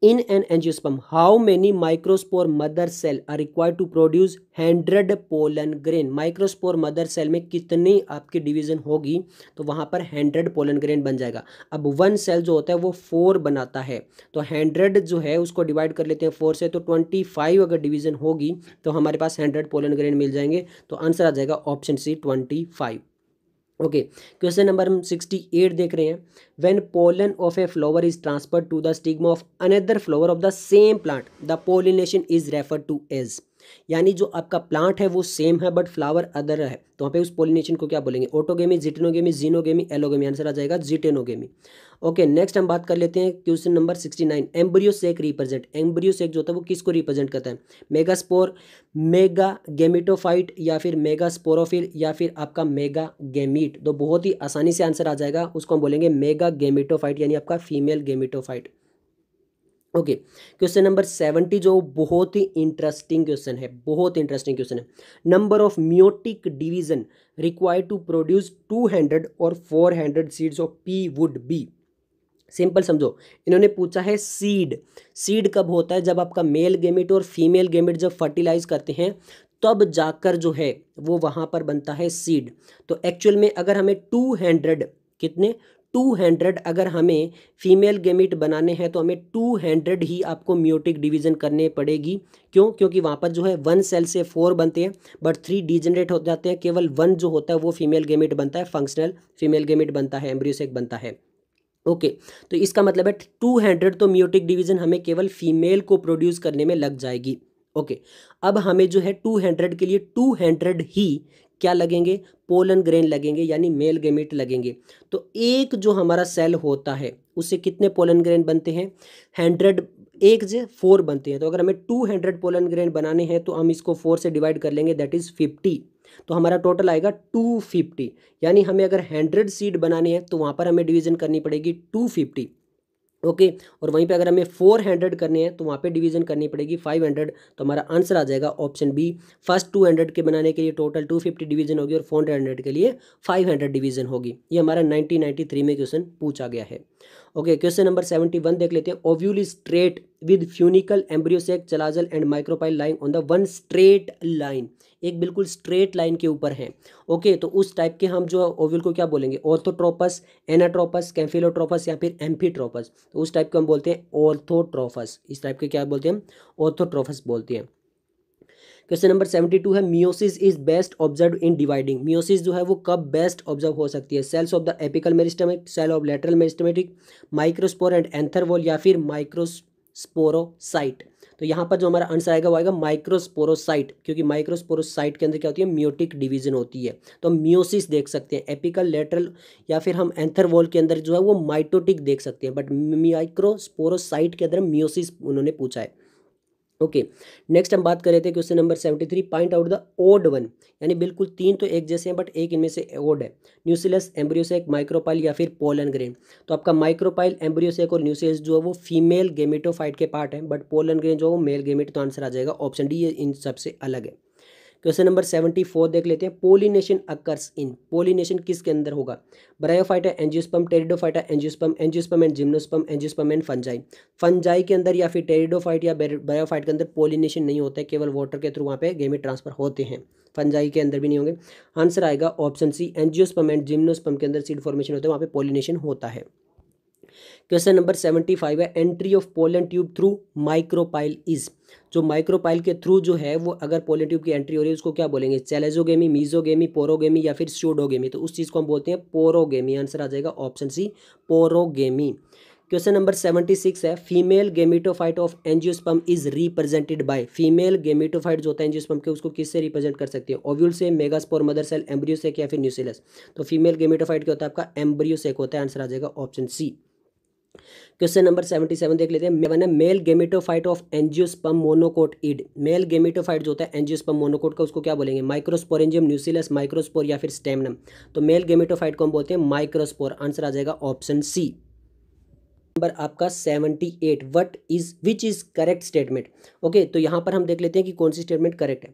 इन an angiosperm how many microspore mother cell are require to produce hundred pollen grain microspore mother cell में कितनी आपकी डिवीजन होगी तो वहां पर हंड्रेड पोलन ग्रेन बन जाएगा अब वन सेल जो होता है वो फोर बनाता है तो हंड्रेड जो है उसको डिवाइड कर लेते हैं फोर से तो ट्वेंटी फाइव अगर डिवीजन होगी तो हमारे पास हंड्रेड पोलन ग्रेन मिल जाएंगे तो आंसर आ जाएगा option C twenty five okay question number हम सिक्सटी एट देख रहे हैं when pollen of a flower is transferred to the stigma of another flower of the same plant the pollination is refer to as यानी जो आपका plant है वो same है बट फ्लावर अदर है तो वहाँ पे उस पोलिनेशन को क्या बोलेंगे autogamy geitonogamy xenogamy allogamy answer आ जाएगा जिटेनोगेमी ओके नेक्स्ट हम बात कर लेते हैं question number sixty nine embryo sac represent embryo sac जो होता है वो किसको रिप्रेजेंट करता है मेगा स्पोर मेगा गेमिटोफाइट या फिर मेगा स्पोरोफिल या फिर आपका मेगा गेमिट तो बहुत ही आसानी से आंसर आ जाएगा उसको हम बोलेंगे मेगा गेमिटोफाइट यानी आपका female gametophyte okay question number seventy जो बहुत ही इंटरेस्टिंग क्वेश्चन है बहुत इंटरेस्टिंग क्वेश्चन है number of meiotic division require to produce two hundred और four hundred seeds of pea would be simple समझो इन्होंने पूछा है सीड सीड कब होता है जब आपका मेल गेमिट और फीमेल गेमिट जब फर्टिलाइज करते हैं तब जाकर जो है वो वहाँ पर बनता है सीड तो एक्चुअल में अगर हमें टू हंड्रेड कितने टू हंड्रेड अगर हमें फीमेल गेमिट बनाने हैं तो हमें टू हंड्रेड ही आपको म्योटिक डिवीजन करने पड़ेगी क्यों क्योंकि वहाँ पर जो है वन सेल से फोर बनते हैं बट थ्री डिजनरेट हो जाते हैं केवल वन जो होता है वो फीमेल गेमिट बनता है फंक्शनल फीमेल गेमिट बनता है एम्ब्रियोसेक बनता है ओके okay, तो इसका मतलब है टू हंड्रेड तो म्यूटिक डिवीजन हमें केवल फीमेल को प्रोड्यूस करने में लग जाएगी ओके okay, अब हमें जो है टू हंड्रेड के लिए टू हंड्रेड ही क्या लगेंगे पोलन ग्रेन लगेंगे यानी मेल गेमिट लगेंगे तो एक जो हमारा सेल होता है उससे कितने पोलन ग्रेन बनते हैं हंड्रेड एक जे फोर बनते हैं तो अगर हमें टू हंड्रेड पोलन ग्रेन बनाने हैं तो हम इसको फोर से डिवाइड कर लेंगे दैट इज़ फिफ्टी तो हमारा टोटल आएगा टू फिफ्टी यानी हमें अगर हंड्रेड सीड बनाने हैं तो वहाँ पर हमें डिवीज़न करनी पड़ेगी टू फिफ्टी ओके और वहीं पे अगर हमें फोर हंड्रेड करने हैं तो वहाँ पे डिवीजन करनी पड़ेगी फाइव हंड्रेड तो हमारा आंसर आ जाएगा option B first two hundred के बनाने के लिए टोटल टू फिफ्टी डिवीजन होगी और फोर हंड्रेड के लिए फाइव हंड्रेड डिवीजन होगी ये हमारा नाइनटीन नाइन्टी थ्री में क्वेश्चन पूछा गया है okay question number seventy one देख लेते हैं ovule straight with funicle embryo sac chalazal and micropyle line on the one straight line एक बिल्कुल स्ट्रेट लाइन के ऊपर हैं ओके तो उस टाइप के हम जो ओव्यूल को क्या बोलेंगे ऑर्थोट्रोपस एनाट्रोपस कैम्फिलोट्रोपस या फिर एम्फीट्रोपस तो उस टाइप को हम बोलते हैं ऑर्थोट्रोफस इस टाइप के क्या बोलते हैं ऑर्थोट्रोफस बोलते हैं क्वेश्चन नंबर सेवेंटी टू है meiosis is best observe in dividing meiosis जो है वो कब बेस्ट ऑब्जर्व हो सकती है cells of the apical meristematic cell of lateral meristematic microspore and anther wall या फिर माइक्रोस्पोरोसाइट तो यहाँ पर जो हमारा आंसर आएगा वो आएगा माइक्रोस्पोरोसाइट क्योंकि माइक्रोस्पोरोसाइट के अंदर क्या होती है म्योटिक डिवीजन होती है तो हम म्योसिस देख सकते हैं एपिकल लेटरल या फिर हम एंथरवॉल के अंदर जो है वो माइटोटिक देख सकते हैं बट माइक्रोस्पोरोसाइट के अंदर म्योसिस उन्होंने पूछा है ओके नेक्स्ट हम बात कर रहे थे question number seventy three point out the odd one यानी बिल्कुल तीन तो एक जैसे हैं बट एक इनमें से ओड है न्यूसिलस एम्ब्रियोसेक माइक्रोपाइल या फिर पोलन ग्रेन तो आपका माइक्रोपाइल एम्ब्रियोसेक और न्यूसिलस जो है वो फीमेल गेमेटोफाइट के पार्ट है बट पोलन ग्रेन जो है वो मेल गेमेट तो आंसर आ जाएगा ऑप्शन डी इन सबसे अलग है क्वेश्चन तो नंबर सेवेंटी फोर देख लेते हैं पोलिनेशन अकर्स इन पोलिनेशन किसके अंदर होगा bryophyta angiosperm pteridophyta angiosperm angiosperm and gymnosperm angiosperm and fungi fungi के अंदर या फिर टेरिडोफाइट या ब्रायोफाइट के अंदर पोलिनेशन नहीं होता है केवल वाटर के थ्रू वहाँ पे गेमी ट्रांसफर होते हैं फंजाई के अंदर भी नहीं होंगे आंसर आएगा option C angiosperm and gymnosperm के अंदर सीड फॉर्मेशन होता है वहाँ पे पोलिनेशन होता है क्वेश्चन नंबर सेवेंटी फाइव है entry of pollen tube through micropyle is जो माइक्रोपाइल के थ्रू जो है वो अगर पोलन ट्यूब की एंट्री हो रही है उसको क्या बोलेंगे चैलेजोगेमी मीजोगेमी पोरोगेमी या फिर स्यूडोगेमी तो उस चीज़ को हम बोलते हैं पोरोगेमी आंसर आ जाएगा option C porogamy question number seventy six है female gametophyte of angiosperm is represented by female gametophyte जो होता है एनजियोस्पम के उसको किससे रिप्रेजेंट कर सकती है ओव्यूल से मेगास्पोर मदर सेल एम्ब्रियो से या फिर न्यूसिलस तो फीमेल गेमिटोफाइट क्या होता है आपका एम्ब्रियो सेक होता है आंसर आ जाएगा option C question number seventy seven देख लेते हैं male gametophyte of angiosperm monocot is male gametophyte जो होता है एंजियोस्पम मोनोकोट का उसको क्या बोलेंगे माइक्रोस्पोरेंजियम न्यूसिलस माइक्रोस्पोर या फिर स्टेमनम तो मेल गेमिटोफाइट को हम बोलते हैं माइक्रोस्पोर आंसर आ जाएगा ऑप्शन सी नंबर आपका seventy eight what is which is correct statement okay तो यहाँ पर हम देख लेते हैं कि कौन सी स्टेटमेंट करेक्ट है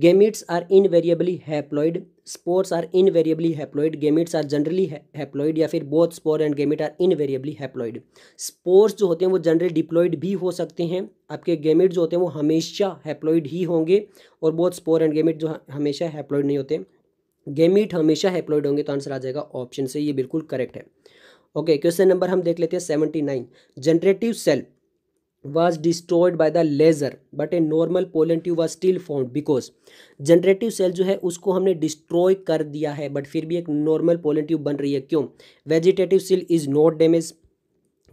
gametes are invariably haploid spores are invariably haploid gametes are generally haploid या फिर both spore and gamete are invariably haploid spores जो होते हैं वो जनरली डिप्लॉइड भी हो सकते हैं आपके गेमिट जो होते हैं वो हमेशा हैप्लॉइड ही होंगे और बोथ स्पोर एंड गेमिट जो हमेशा हैप्लॉइड नहीं होते गेमिट हमेशा हैप्लॉइड होंगे तो आंसर आ जाएगा ऑप्शन से ये बिल्कुल करेक्ट है ओके क्वेश्चन नंबर हम देख लेते हैं seventy nine generative self was destroyed by the laser but a normal pollen tube was still found because generative cell जो है उसको हमने डिस्ट्रॉय कर दिया है बट फिर भी एक नॉर्मल पोलन ट्यूब बन रही है क्यों vegetative cell is not damage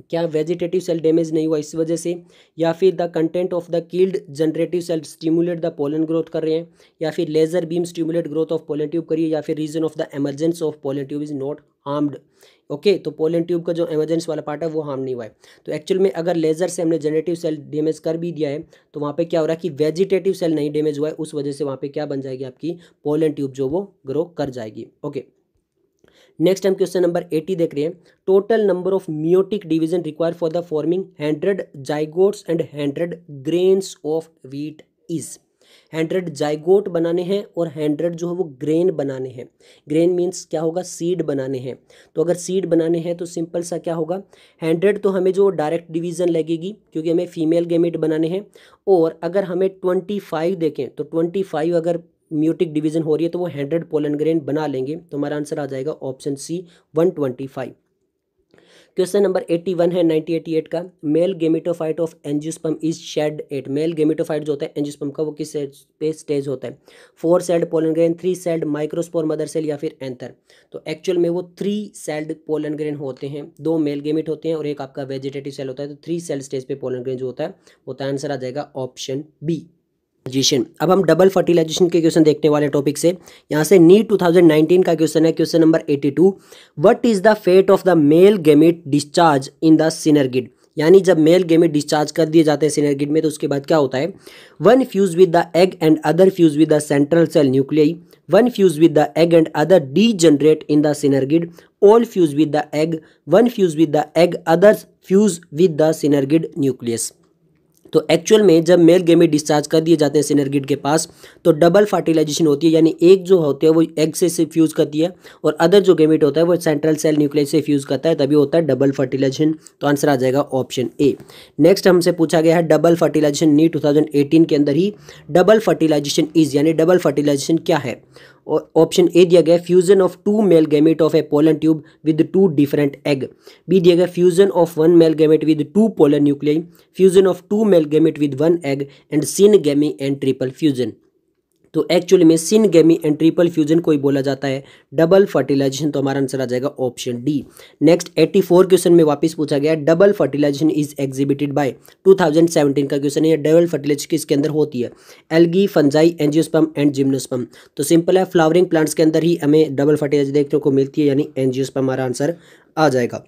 क्या वेजिटेटिव सेल डैमेज नहीं हुआ इस वजह से या फिर the content of the killed generative cell stimulate the pollen growth कर रहे हैं या फिर laser beam stimulate growth of pollen tube करिए या फिर reason of the emergence of pollen tube is not harmed okay तो पोलन ट्यूब का जो एमरजेंस वाला पार्ट है वो हार्म नहीं हुआ है तो एक्चुअल में अगर लेजर से हमने जनरेटिव सेल डैमेज कर भी दिया है तो वहाँ पर क्या हो रहा है कि वेजिटेटिव सेल नहीं डैमेज हुआ है उस वजह से वहाँ पर क्या बन जाएगी आपकी पोलन ट्यूब जो वो ग्रो कर जाएगी ओके okay. नेक्स्ट हम क्वेश्चन नंबर एटी देख रहे हैं total number of meiotic division require for the forming hundred zygotes and hundred grains of wheat is hundred zygote बनाने हैं और हंड्रेड जो है वो ग्रेन बनाने हैं ग्रेन मीन्स क्या होगा सीड बनाने हैं तो अगर सीड बनाने हैं तो सिंपल सा क्या होगा हंड्रेड तो हमें जो डायरेक्ट डिवीज़न लगेगी क्योंकि हमें फीमेल गेमेट बनाने हैं और अगर हमें ट्वेंटी फाइव देखें तो ट्वेंटी फाइव अगर म्यूटिक डिवीजन हो रही है तो वो हंड्रेड पोलन ग्रेन बना लेंगे तो हमारा आंसर आ जाएगा option C one twenty five question number eighty one है नाइनटी एटी एट का male gametophyte of angiosperm is shed at male gametophyte जो होता है एंजियोस्पम का वो किस पे स्टेज होता है four celled pollen grain three celled microspore mother cell या फिर एंथर तो एक्चुअल में वो थ्री सेल्ड पोलन ग्रेन होते हैं दो मेल गेमिट होते हैं और एक आपका वेजिटेटिव सेल होता है तो थ्री सेल स्टेज पे पोलन ग्रेन जो होता है वो तो आंसर आ जाएगा ऑप्शन बी फर्टिलाइजेशन अब हम डबल फर्टिलाइजेशन के क्वेश्चन देखने वाले टॉपिक से यहाँ से नीट 2019 का क्वेश्चन है question number 82 what is the fate of the male gamete discharge in the synergid यानी जब मेल गेमिट डिस्चार्ज कर दिए जाते हैं सिनरगिड में तो उसके बाद क्या होता है one fuse with the egg and other fuse with the central cell nuclei one fuse with the egg and other degenerate in the synergid all fuse with the egg one fuse with the egg other fuse with the synergid nucleus तो actual में जब mail gamete discharge कर दिए जाते हैं सिनरगिट के पास तो double fertilisation होती है यानी एक जो होती है वो एग से फ्यूज़ करती है और अदर जो गेमेट होता है वो सेंट्रल सेल न्यूक्लियस से फ्यूज़ करता है तभी होता है डबल फर्टिलाइजेशन तो आंसर आ जाएगा ऑप्शन ए नेक्स्ट हमसे पूछा गया है डबल फर्टिलाइजेशन नी टू के अंदर ही डबल फर्टिलाइजेशन इज यानी डबल फर्टिलाइजेशन क्या है और ऑप्शन ए दिया गया fusion of two male gamete of a pollen tube with two different egg B दिया गया fusion of one male gamete with two pollen nuclei fusion of two male gamete with one egg and syngamy and triple fusion तो actually में सिन गेमी and triple fusion को ही बोला जाता है double fertilisation तो हमारा आंसर आ जाएगा ऑप्शन डी नेक्स्ट 84 क्वेश्चन में वापस पूछा गया double fertilisation is exhibited by 2017 का क्वेश्चन है डबल फर्टिलाइजेशन किसके अंदर होती है algae fungi angiosperm and gymnosperm तो सिंपल है फ्लावरिंग प्लांट्स के अंदर ही हमें डबल फर्टिलाइज देखने को मिलती है यानी एनजियोस्पम हमारा आंसर आ जाएगा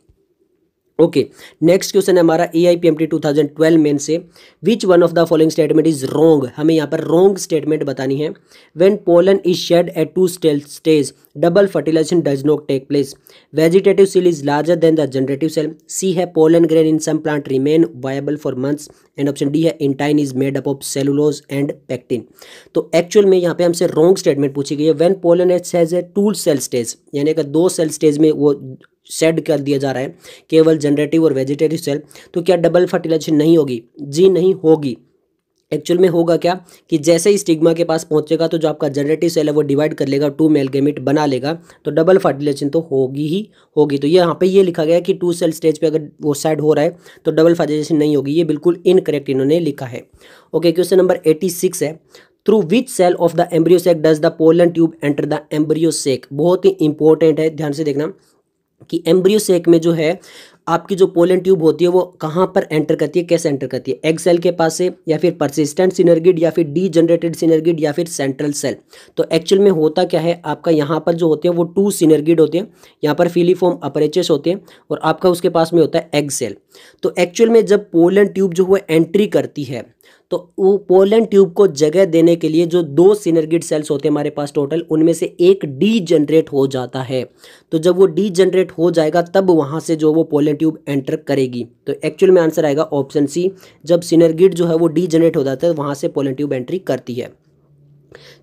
ओके नेक्स्ट क्वेश्चन है हमारा A I P M T two thousand twelve main से which one of the following statement is wrong हमें यहाँ पर रोंग स्टेटमेंट बतानी है when pollen is shed at two stage double fertilisation does not take place vegetative cell is larger than the generative cell C है pollen grain in some plant remain viable for months and option D है intine is made up of cellulose and pectin तो actual में यहाँ पे हमसे wrong statement पूछी गई है when pollen is has a two cell stage यानी अगर दो सेल स्टेज में वो सेड कर दिया जा रहा है केवल जनरेटिव और वेजिटेटिव सेल तो क्या डबल फर्टिलाइजेशन नहीं होगी जी नहीं होगी एक्चुअल में होगा क्या कि जैसे ही स्टिग्मा के पास पहुंचेगा तो जो आपका जनरेटिव सेल है वो डिवाइड कर लेगा टू मेल गेमिट बना लेगा तो डबल फर्टिलाइजेशन तो होगी ही होगी तो ये यहाँ पे ये लिखा गया है कि टू सेल स्टेज पे अगर वो सेड हो रहा है तो डबल फर्टिलाइजेशन नहीं होगी ये बिल्कुल इनकरेक्ट इन्होंने लिखा है okay question number eighty six है through which cell of the embryo sac does the pollen tube enter the embryo sac बहुत ही इंपॉर्टेंट है ध्यान से देखना कि एम्ब्रियो सेक में जो है आपकी जो पोलन ट्यूब होती है वो कहाँ पर एंटर करती है कैसे एंटर करती है एग सेल के पास से या फिर परसिस्टेंट सिनर्गिड या फिर डी जनरेटेड सिनर्गिड या फिर सेंट्रल सेल तो एक्चुअल में होता क्या है आपका यहाँ पर जो होते हैं वो टू सिनर्गिड होते हैं यहाँ पर फिलीफॉर्म अपरेचेस होते हैं और आपका उसके पास में होता है एग सेल तो एक्चुअल में जब पोलन ट्यूब जो है एंट्री करती है तो वो पोलन ट्यूब को जगह देने के लिए जो दो सिनरगिड सेल्स होते हैं हमारे पास टोटल उनमें से एक डी जनरेट हो जाता है तो जब वो डी जनरेट हो जाएगा तब वहाँ से जो वो पोलन ट्यूब एंटर करेगी तो एक्चुअल में आंसर आएगा ऑप्शन सी जब सिनरगिड जो है वो डी जनरेट हो जाता है तो वहाँ से पोलन ट्यूब एंट्री करती है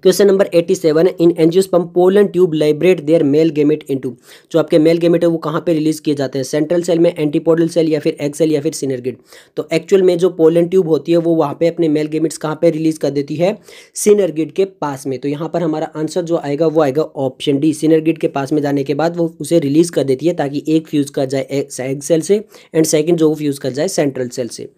question number eighty seven in angiosperm pollen tube liberate their male gamete into जो आपके मेल गेमिट है वो कहाँ पे रिलीज किए जाते हैं सेंट्रल सेल में एंटीपोडल सेल या फिर एग सेल या फिर सिनरगिड तो एक्चुअल में जो पोलन ट्यूब होती है वो वहाँ पे अपने मेल गेमिट्स कहाँ पे रिलीज कर देती है सिनरगिड के पास में तो यहाँ पर हमारा आंसर जो आएगा वो आएगा ऑप्शन डी सिनरगिड के पास में जाने के बाद वो उसे रिलीज कर देती है ताकि एक फ्यूज कर जाए एग सेल से एंड सेकेंड जो फ्यूज कर जाए सेंट्रल सेल से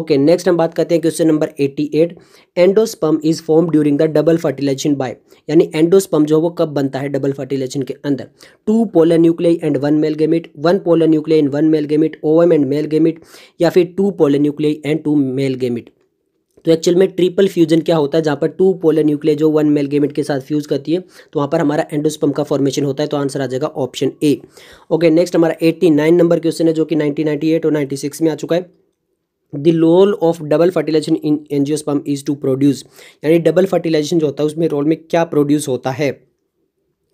ओके नेक्स्ट हम बात करते हैं question number eighty eight endosperm is form during the double fertil fertilisation by यानी एंडोस्पम जो वो कब बनता है डबल फर्टिलाइजेशन के अंदर two polar nuclei and one male gamete one polar nuclei and one male gamete ovum and male gamete या फिर two polar nuclei and to male gamete तो एक्चुअल में ट्रिपल फ्यूजन क्या होता है जहाँ पर टू पोलर न्यूक्लियर जो वन मेल गेमिट के साथ फ्यूज करती है तो वहाँ पर हमारा एंडोस्पम का फॉर्मेशन होता है तो आंसर आ जाएगा ऑप्शन ए ओके नेक्स्ट हमारा एट्टी नाइन नंबर क्वेश्चन है जो कि नाइनटीन नाइनटी एट और नाइन्टी सिक्स में आ चुका है the role of double fertilisation in angiosperm is to produce यानी डबल फर्टिलाइजेशन जो होता है उसमें रोल में क्या प्रोड्यूस होता है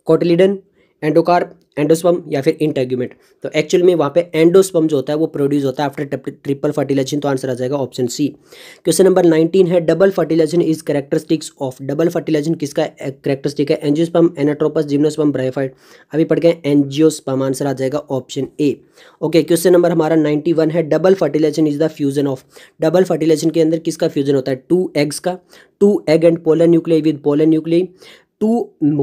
कोटिलिडन एंडोकार्प एंडोस्पम या फिर इंटेग्यूमेंट तो एक्चुअल में वहाँ पे एंडोस्पम जो होता है वो प्रोड्यूस होता है आफ्टर ट्रिपल फर्टिलाइजेशन तो आंसर आ जाएगा option C question number nineteen है double fertilisation is characteristics of double fertilisation किसका करेक्टरिस्टिक है एनजियोस्पम एनाट्रोपस जिम्नोस्पम ब्राइफाइड अभी पढ़ गए एनजियोस्पम आंसर आ जाएगा option A okay question number हमारा नाइन्टी वन है double fertilisation is the fusion of double fertilisation के अंदर किसका फ्यूजन होता है टू एग्स का two egg and pollen nuclear with pollen nuclear two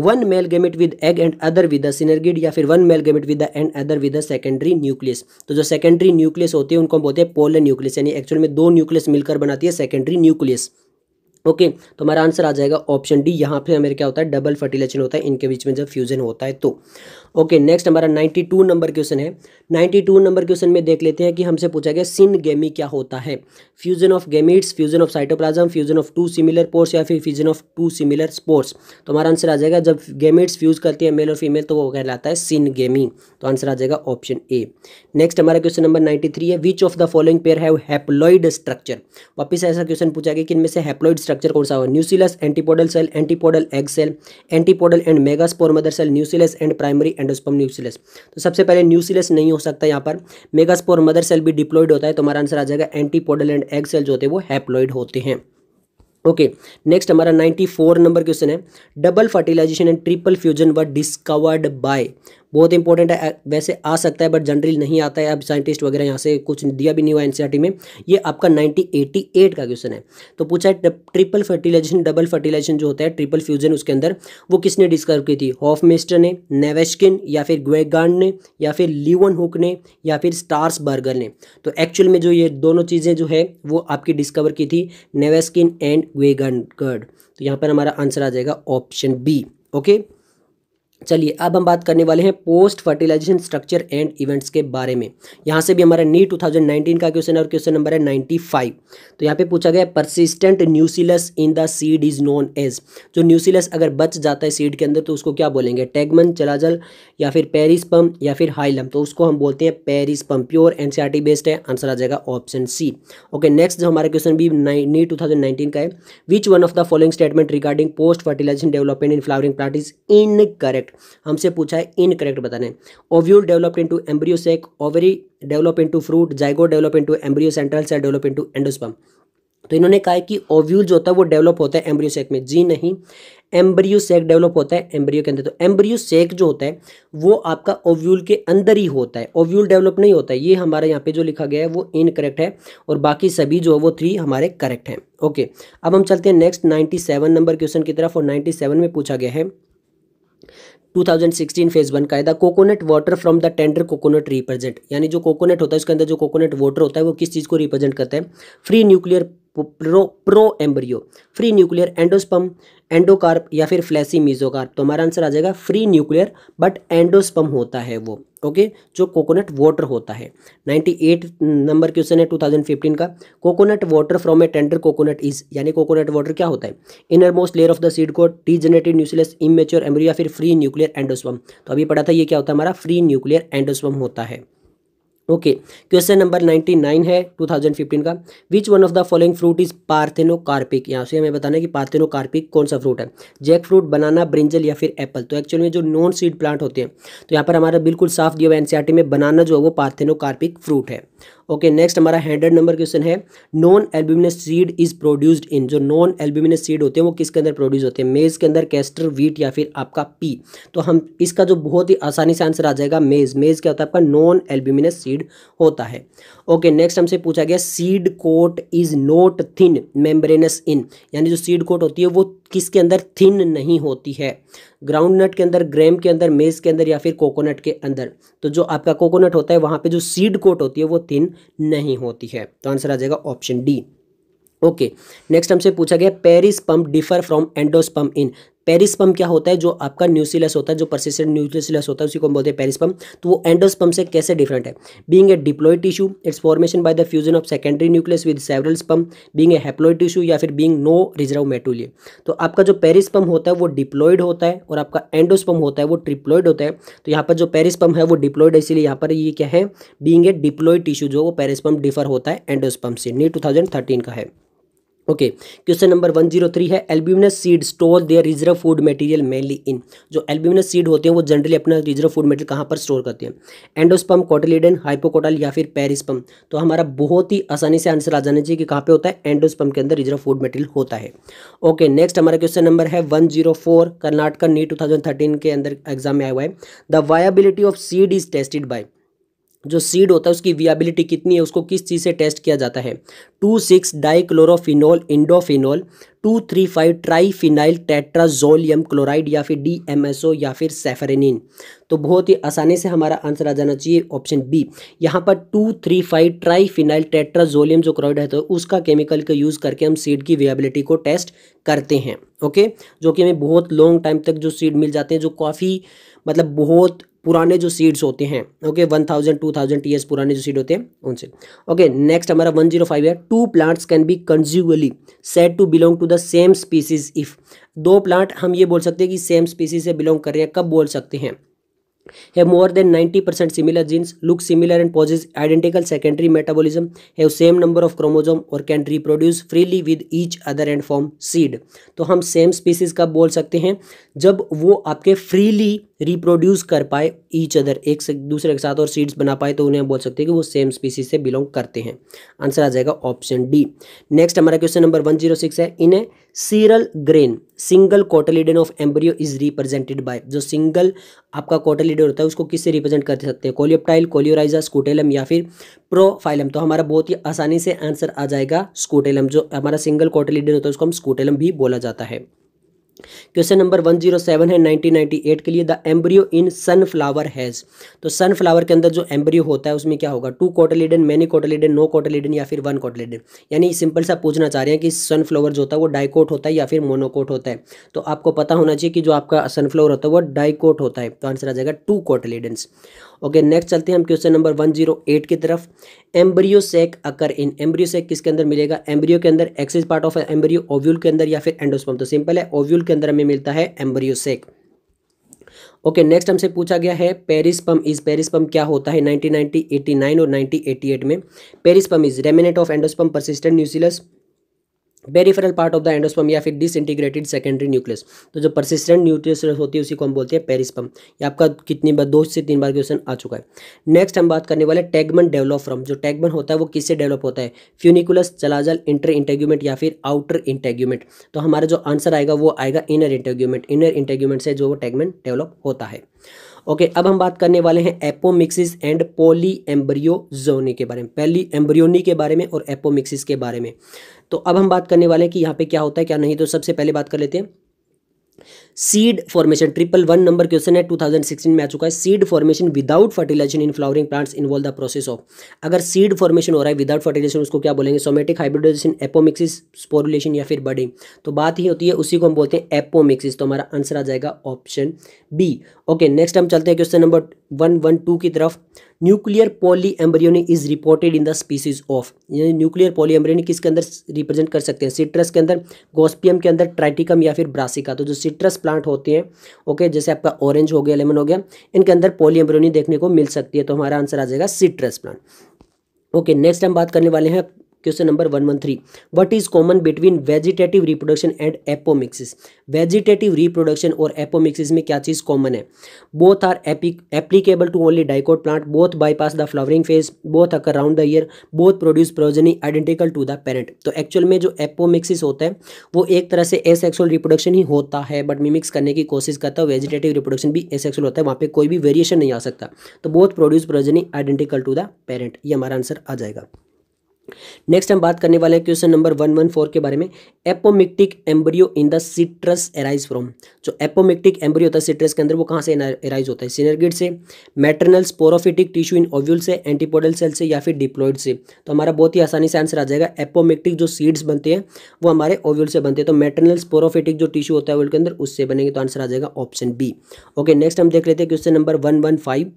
one male gamete with egg and other with the synergid या फिर one male gamete with the and other with the secondary nucleus तो जो secondary nucleus होती है उनको हम बोलते हैं पोलन न्यूक्लियस यानी एक्चुअल में दो न्यूक्लियस मिलकर बनाती है सेकेंडरी न्यूक्लियस ओके तो हमारा आंसर आ जाएगा ऑप्शन डी यहाँ पे हमें क्या होता है डबल फर्टिलेशन होता है इनके बीच में जब फ्यूजन होता है तो ओके नेक्स्ट हमारा 92 नंबर क्वेश्चन है 92 नंबर क्वेश्चन में देख लेते हैं कि हमसे पूछा गया सिन गेमी क्या होता है fusion of gametes fusion of cytoplasm fusion of two similar pores या फिर fusion of two similar spores तो हमारा आंसर आ जाएगा जब गेमिट्स फ्यूज करती है मेल और फीमेल तो वो कहलाता है सिन गेमी तो आंसर आ जाएगा ऑप्शन ए नेक्स्ट हमारा क्वेश्चन नंबर नाइन्टी है which of the following pair have haploid structure वापस ऐसा क्वेश्चन पूछा गया कि इनमें से हैप्लॉइड स्ट्रक्चर कौन सा हो nucellus antipodal cell antipodal egg cell antipodal and megaspore mother cell nucellus and primary endosperm nucellus तो सबसे पहले न्यूसिलस नहीं हो सकता यहाँ पर मेगास्पोर मदर सेल भी डिप्लॉइड होता है तो हमारा आंसर आ जाएगा एंटीपोडल एंड एग सेल जो होते हैं वो हैप्लॉइड होते हैं ओके नेक्स्ट हमारा 94 नंबर क्वेश्चन है double fertilisation and triple fusion was discovered by बहुत इंपॉर्टेंट है वैसे आ सकता है बट जनरली नहीं आता है अब साइंटिस्ट वगैरह यहाँ से कुछ दिया भी नहीं हुआ एनसीआरटी में ये आपका 1988 का क्वेश्चन है तो पूछा है ट्रिपल फर्टिलाइजेशन डबल फर्टिलाइजेशन जो होता है ट्रिपल फ्यूजन उसके अंदर वो किसने डिस्कवर की थी हॉफ मिस्टर ने नेवेस्किन या फिर ग्वेगान ने या फिर लिवन हुक ने या फिर स्टार्स बर्गर ने तो एक्चुअल में जो ये दोनों चीज़ें जो है वो आपकी डिस्कवर की थी नेवेस्किन एंड ग्वेगान तो यहाँ पर हमारा आंसर आ जाएगा ऑप्शन बी ओके चलिए अब हम बात करने वाले हैं post fertilisation structure and events के बारे में यहाँ से भी हमारा नी 2019 का क्वेश्चन है और क्वेश्चन नंबर है 95 तो यहाँ पे पूछा गया persistent nucellus in the seed is known as जो न्यूसिलस अगर बच जाता है सीड के अंदर तो उसको क्या बोलेंगे टैगमन चलाजल या फिर पेरिस पम्प या फिर हाइलम तो उसको हम बोलते हैं पेरिस पम्प प्योर टी बेस्ड है आंसर आ जाएगा ऑप्शन सी ओके नेक्स्ट जो हमारा क्वेश्चन भी नी टू का है which one of the following statement regarding post fertilisation development in flowering plant is incorrect हमसे पूछा है इनकरेक्ट बताना है ovule developed into embryo sac ovary develop into fruit zygote develop into embryo central cell develop into endosperm तो इन्होंने कहा है कि ओव्यूल जो होता है वो डेवलप होता है एम्ब्रियो सेक में जी नहीं एम्ब्रियो सेक डेवलप होता है एम्ब्रियो के अंदर तो एम्ब्रियो सेक जो होता है वो आपका ओव्यूल के अंदर ही होता है ओव्यूल डेवलप नहीं होता है ये हमारे यहाँ पे जो लिखा गया है वो इनकरेक्ट है और बाकी सभी जो है वो थ्री हमारे करेक्ट हैं ओके अब हम चलते हैं next ninety seven number question की तरफ और नाइन्टी सेवन में पूछा गया है 2016 फेज वन का the coconut water from the tender coconut represent यानी जो कोकोनट होता है उसके अंदर जो कोकोनट वाटर होता है वो किस चीज़ को रिप्रेजेंट करता है free nuclear pro pro embryo free nuclear endosperm endocarp या फिर फ्लैसी मीजोकार्प तो हमारा आंसर आ जाएगा फ्री न्यूक्लियर बट एंडोस्पम होता है वो ओके जो कोकोनट वाटर होता है 98 नंबर क्वेश्चन है 2015 का coconut water from a tender coconut is यानी कोकोनट वाटर क्या होता है innermost layer of the seed coat degenerated nucellus immature embryo या फिर फ्री न्यूक्लियर एंडोस्वम तो अभी पढ़ा था ये क्या होता है हमारा फ्री न्यूक्लियर एंडोस्वम होता है okay question number ninety nine है टू थाउजेंड फिफ्टीन का which one of the following fruit is parthenocarpic यहाँ से हमें बताना है कि पार्थेनो कार्पिक कौन सा फ्रूट है जैक फ्रूट बनाना ब्रिंजल या फिर एप्पल तो एक्चुअल में जो नॉन सीड प्लांट होते हैं तो यहाँ पर हमारा बिल्कुल साफ दिया हुआ एनसीआरटी में बनाना जो है वो पार्थेनो कार्पिक फ्रूट है ओके नेक्स्ट हमारा हंड्रेड नंबर क्वेश्चन है non albuminous seed is produced in जो नॉन एल्ब्यूमिनस सीड होते हैं वो किसके अंदर प्रोड्यूस होते हैं मेज के अंदर कैस्टर वीट या फिर आपका पी तो हम इसका जो बहुत ही आसानी से आंसर आ जाएगा मेज मेज क्या होता है आपका नॉन एल्ब्यूमिनस सीड होता है ओके नेक्स्ट हमसे पूछा गया seed coat is not thin membranous in यानी जो सीड कोट होती है वो किसके अंदर थिन नहीं होती है ग्राउंड नट के अंदर ग्रेम के अंदर मेज के अंदर या फिर कोकोनट के अंदर तो जो आपका कोकोनट होता है वहाँ पे जो सीड कोट होती है वो थिन नहीं होती है तो आंसर आ जाएगा ऑप्शन डी ओके नेक्स्ट हमसे पूछा गया perisperm differ from endosperm in पेरिस क्या होता है जो आपका न्यूसिलस होता है जो परसिस्टेंट न्यूसिलस होता है उसी को हम बोलते हैं पेरिसपम तो वो एंडोस्पम से कैसे डिफरेंट है being a diploid tissue its formation by the fusion of secondary nucleus with several पम्प बींग ए हेप्लॉयड टिश्यू या फिर बींग नो रिजर्व मेटोलिय तो आपका जो पेरिस होता है वो डिप्लोइड होता है और आपका एंडोस्पम होता है वो ट्रिप्लोइड होता है तो यहाँ पर जो पेरिसपम है वो डिप्लोइड है इसीलिए यहाँ पर ये क्या है बींग ए डिप्लॉयड टिश्यू जो वो पेरिसपम डिफर होता है एंडोस्पम से नी टू का है okay question number one zero three है albuminous seed store their reserve food material mainly in जो एल्ब्यूमिनस सीड होते हैं वो जनरली अपना रिजर्व फूड मटेरियल कहाँ पर स्टोर करते हैं एंडोस्पम कॉटलिडन हाइपोकोटल या फिर पेरिस्पम तो हमारा बहुत ही आसानी से आंसर आ जाना चाहिए कि कहाँ पे होता है एंडोस्पम के अंदर रिजर्व फूड मटेरियल होता है ओके नेक्स्ट हमारा क्वेश्चन नंबर है one zero four Karnataka NEET two thousand thirteen के अंदर एग्जाम में आया हुआ है the viability of seed is tested by जो सीड होता है उसकी वियाबिलिटी कितनी है उसको किस चीज़ से टेस्ट किया जाता है two six dichlorophenol indophenol two three five triphenyl tetrazolium chloride या फिर ओ या फिर सेफरेनिन तो बहुत ही आसानी से हमारा आंसर आ जाना चाहिए ऑप्शन बी यहाँ पर two three five triphenyl tetrazolium जो क्लोराइड है तो उसका केमिकल का यूज़ करके हम सीड की वियाबिलिटी को टेस्ट करते हैं ओके जो कि हमें बहुत लॉन्ग टाइम तक जो सीड मिल जाते हैं जो काफ़ी मतलब बहुत पुराने जो सीड्स होते हैं okay one thousand two thousand टी पुराने जो सीड होते हैं उनसे ओके नेक्स्ट हमारा वन जीरो फाइव है two plants can be conclusively said to belong to the same species if दो प्लांट हम ये बोल सकते हैं कि सेम स्पीसीज से बिलोंग कर रहे हैं कब बोल सकते हैं more than ninety percent similar genes look similar and possess identical secondary metabolism have same number of chromosome और can reproduce freely with each other and form seed तो हम सेम स्पीसीज का बोल सकते हैं जब वो आपके फ्रीली रिप्रोड्यूस कर पाए ईच अदर एक से दूसरे के साथ और सीड्स बना पाए तो उन्हें बोल सकते हैं कि वो सेम स्पीसीज से बिलोंग करते हैं आंसर आ जाएगा ऑप्शन डी नेक्स्ट हमारा question number one zero six है इन्हें cereal grain single cotyledon of embryo is represented by जो सिंगल आपका कोटलीडन होता है उसको किससे रिप्रेजेंट कर सकते हैं कोलियोप्टाइल कोलियोराइजा स्कूटेलम या फिर प्रोफाइलम तो हमारा बहुत ही आसानी से आंसर आ जाएगा स्कूटेलम जो हमारा सिंगल कोटलीडन होता है उसको हम स्कूटेलम भी बोला जाता है question number one zero seven है नाइनटीन नाइनटी एट के लिए the embryo in sunflower has तो सनफ्लावर के अंदर जो एम्ब्रियो होता है उसमें क्या होगा two cotyledon many cotyledon no cotyledon या फिर वन कोटलीडन यानी सिंपल सा पूछना चाह रहे हैं कि सनफ्लावर जो होता है वो डाइकोट होता है या फिर मोनोकोट होता है तो आपको पता होना चाहिए कि जो आपका सनफ्लावर होता है वो डाइकोट होता है तो आंसर आ जाएगा टू कोटलीडन्स ओके नेक्स्ट चलते हैं हम question number one zero eight की तरफ एम्ब्रियो सेक अकर इन एम्ब्रियो सेक किसके अंदर मिलेगा एम्ब्रियो के अंदर axis part of embryo ovule के अंदर या फिर एंडोस्पम तो सिंपल है ओव्यूल के अंदर हमें मिलता है एम्ब्रियो सेक ओके नेक्स्ट हमसे पूछा गया है पेरिस पम इज पेरिस पम क्या होता है 1989 और 1988 में perisperm is remnant of endosperm persistent nucellus peripheral part of the endosperm या फिर डिसइंटीग्रेटेड सेकेंडरी न्यूक्लियस तो जो परसिस्टेंट न्यूक्लियस होती है उसी को हम बोलते हैं पेरिस्पम ये आपका कितनी बार दो से तीन बार क्वेश्चन आ चुका है नेक्स्ट हम बात करने वाले टैगमन डेवलप फ्रॉम जो टैगमन होता है वो किससे डेवलप होता है फ्यूनिकुलस चलाजल इंटर इंटेग्यूमेंट या फिर आउटर इंटेग्यूमेंट तो हमारा जो आंसर आएगा वो आएगा इनर इंटेग्यूमेंट इनर इंटेग्यूमेंट से जो वो टैगमन डेवलप होता है ओके okay, अब हम बात करने वाले हैं एपोमिक्सिस एंड पोली एम्ब्रियोजोनी के बारे में पहली एम्ब्रियोनी के बारे में और एपोमिक्सिस के बारे में तो अब हम बात करने वाले हैं कि यहाँ पे क्या होता है क्या नहीं तो सबसे पहले बात कर लेते हैं seed formation triple one number question है 2016 में आ चुका है seed formation without fertilization in flowering plants involve the process of अगर सीड फॉर्मेशन हो रहा है विदाउट फर्टिलाइजेशन उसको क्या बोलेंगे सोमेटिक हाइब्रिडाइजेशन एपोमिक्सिस स्पोरुलेशन या फिर बडिंग तो बात ही होती है उसी को हम बोलते हैं एपोमिक्सिस तो हमारा आंसर आ जाएगा ऑप्शन बी ओके नेक्स्ट हम चलते हैं question number one one two की तरफ nuclear poly embryony is reported in the species of यानी न्यूक्लियर पॉली एम्ब्रियोनी किसके अंदर रिप्रेजेंट कर सकते हैं सिट्रस के अंदर गोस्पियम के अंदर ट्राइटिकम या फिर ब्रासिका तो जो सिट्रस प्लांट होती हैं ओके जैसे आपका ऑरेंज हो गया लेमन हो गया इनके अंदर पोलियम्ब्रोनी देखने को मिल सकती है तो हमारा आंसर आ जाएगा सिट्रस प्लांट ओके नेक्स्ट हम बात करने वाले हैं question number one one three what is common between vegetative reproduction and apomixis vegetative reproduction और एपोमिक्सिस में क्या चीज़ कॉमन है both are applicable to only dicot plant both bypass the flowering phase both occur round the year both produce progeny identical to the parent तो actual में जो apomixis होता है वो एक तरह से एसेक्सुअल रिप्रोडक्शन ही होता है बट मिमिक्स करने की कोशिश करता है वेजिटेटिव रिप्रोडक्शन भी एसेक्सुअल होता है वहाँ पर कोई भी वेरिएशन नहीं आ सकता तो both produce progeny identical to the parent ये हमारा आंसर आ जाएगा नेक्स्ट हम बात करने वाले हैं question number one one four के बारे में apomictic embryo in the citrus arise from जो एपोमिक्टिक एम्ब्रियो होता है सिट्रस के अंदर वो कहाँ से एराइज होता है सिनरगिड से maternal sporophytic tissue in ovule से एंटीपोडल सेल से या फिर डिप्लॉइड से तो हमारा बहुत ही आसानी से आंसर आ जाएगा एपोमिक्टिक जो सीड्स बनते हैं वो हमारे ओव्यूल से बनते हैं तो मैटरनल स्पोरोफिटिक जो टिश्यू होता है ओव्यूल के अंदर उससे बनेंगे तो आंसर आ जाएगा ऑप्शन बी ओके नेक्स्ट हम देख लेते हैं question number one one five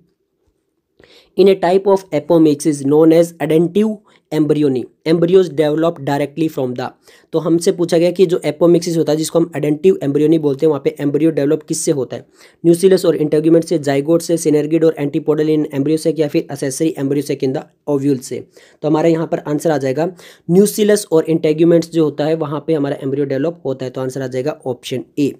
in a type of apomixis is known as adventive embryony embryos develop directly from the तो हमसे पूछा गया कि जो एपोमिक्सिस होता है जिसको हम एडेंटिव एम्ब्रियो नहीं बोलते हैं वहाँ पे एम्ब्रियो डेवलप किससे होता है न्यूसिलस और इंटरग्यूमेंट से जाइगोड से सिनर्गिड और एंटीपोडल इन एम्ब्रियो से या फिर असेसरी एम्ब्रियो से किंदा ओव्यूल से तो हमारा यहाँ पर आंसर आ जाएगा न्यूसिलस और इंटेग्यूमेंट्स जो होता है वहाँ पर हमारा एम्ब्रियो डेवलप होता है तो आंसर आ जाएगा ऑप्शन ए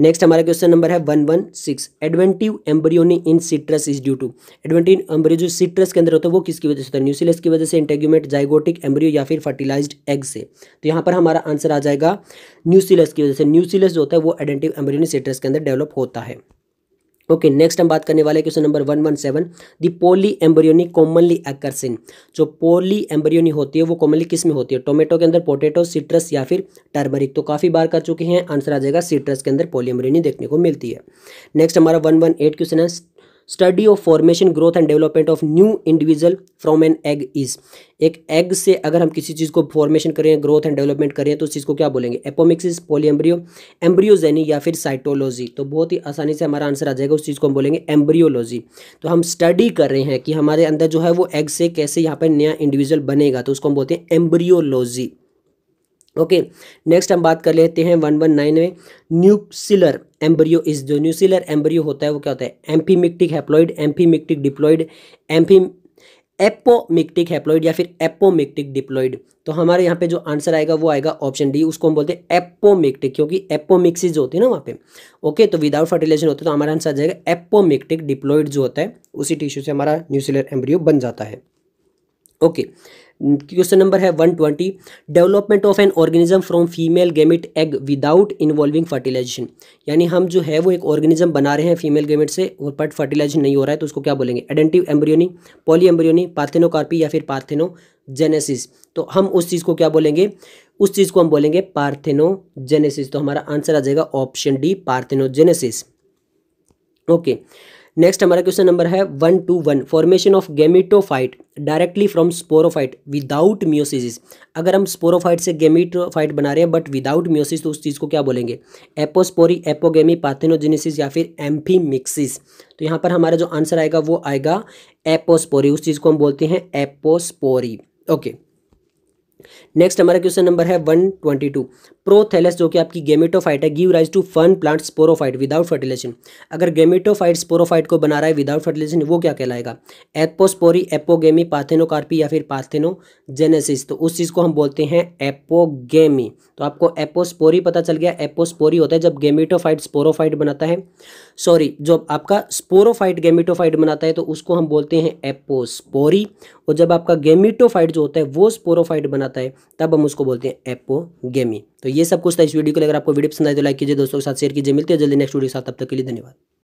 नेक्स्ट हमारा क्वेश्चन नंबर है one one six adventive embryony in citrus is due to adventive embryo जो सिट्रस के अंदर होता है वो किसकी वजह से होता है न्यूसिलस की वजह से इंटेग्यूमेंट जाइगोटिक एम्ब्रियो एम्ब्रियो या फिर फर्टिलाइज्ड एग से तो यहाँ पर हमारा आंसर आ जाएगा न्यूसिलस की वजह से न्यूसिलस जो होता है वो एडेंटिव एम्ब्रियोनिसेटस के अंदर डेवलप होता है ओके okay, नेक्स्ट हम बात करने वाले question number one one seven the poly embryony commonly exists in जो पोली एम्ब्रियोनी होती है वो कॉमनली किस में होती है टोमेटो के अंदर पोटेटो सिट्रस या फिर टर्मरिक तो काफ़ी बार कर चुके हैं आंसर आ जाएगा सिट्रस के अंदर पोली एम्ब्रियोनी देखने को मिलती है नेक्स्ट हमारा वन वन एट क्वेश्चन है study of formation growth and development of new individual from an egg is एक एग से अगर हम किसी चीज़ को फॉर्मेशन करें ग्रोथ एंड डेवलपमेंट करें तो उस चीज़ को क्या बोलेंगे एपोमिक्सिस पोलियम्ब्रियो एम्ब्रियोजेनी या फिर साइटोलॉजी तो बहुत ही आसानी से हमारा आंसर आ जाएगा उस चीज़ को हम बोलेंगे एम्ब्रियोलॉजी तो हम स्टडी कर रहे हैं कि हमारे अंदर जो है वो एग से कैसे यहाँ पर नया इंडिविजुअल बनेगा तो उसको हम बोलते हैं एम्ब्रियोलॉजी ओके नेक्स्ट हम बात कर लेते हैं वन वन नाइन में न्यूक्सिलर एम्ब्रियो इज जो न्यूक्सिलर एम्ब्रियो होता है वो क्या होता है amphimictic haploid amphimictic diploid amphi apomictic haploid या फिर एपोमिक्टिक डिप्लॉइड तो हमारे यहाँ पे जो आंसर आएगा वो आएगा ऑप्शन डी उसको हम बोलते हैं एपोमिक्टिक क्योंकि एपोमिक्सिस जो होती है ना वहाँ पे ओके तो विदाउट फर्टिलाइजेशन होता है तो हमारा आंसर आ जाएगा एपोमिक्टिक डिप्लॉइड जो होता है उसी टिश्यू से हमारा न्यूक्लियर एम्ब्रियो बन जाता है ओके क्वेश्चन नंबर है one twenty development of an organism from female gamete egg without involving fertilization यानी हम जो है वो एक ऑर्गेनिज्म बना रहे हैं फीमेल गेमिट से और बट फर्टिलाइजेशन नहीं हो रहा है तो उसको क्या बोलेंगे adventive embryony poly embryony parthenocarpy या फिर पार्थेनो जेनेसिस तो हम उस चीज़ को क्या बोलेंगे उस चीज़ को हम बोलेंगे पार्थेनोजेनेसिस तो हमारा आंसर आ जाएगा option D parthenogenesis okay okay. Next हमारा क्वेश्चन नंबर है one two one formation of gametophyte directly from sporophyte without meiosis अगर हम स्पोरोफाइट से गेमिटोफाइट बना रहे हैं बट विदाउट म्योसिस तो उस चीज़ को क्या बोलेंगे एपोस्पोरी एपोगेमी पाथेनोजेनेसिस या फिर एम्फीमिक्सिस तो यहाँ पर हमारा जो आंसर आएगा वो आएगा एपोस्पोरी उस चीज़ को हम बोलते हैं एपोस्पोरी ओके नेक्स्ट हमारा क्वेश्चन नंबर है वन ट्वेंटी टू प्रोथेलेस जो कि आपकी गेमेटोफाइट है give rise to fern plant sporophyte without fertilization अगर गेमेटोफाइट स्पोरोफाइट को बना रहा है विदाउट फर्टिलाइजेशन वो क्या कहलाएगा एपोस्पोरी एपोगेमी पाथेनोकार्पी या फिर पाथेनो जेनेसिस तो उस चीज़ को हम बोलते हैं एपोगेमी तो आपको एपोस्पोरी पता चल गया एपोस्पोरी होता है जब गेमिटोफाइट स्पोरोफाइट बनाता है सॉरी जो आपका स्पोरोफाइट गेमिटोफाइट बनाता है तो उसको हम बोलते हैं एपोस्पोरी और जब आपका गेमिटोफाइट जो होता है वो स्पोरोफाइट बनाता है तब हम उसको बोलते हैं एपोगेमी तो ये सब कुछ था इस वीडियो को लेकर आपको वीडियो पसंद आए तो लाइक कीजिए दोस्तों के साथ शेयर कीजिए मिलते हैं जल्दी नेक्स्ट वीडियो के साथ तब तक के लिए धन्यवाद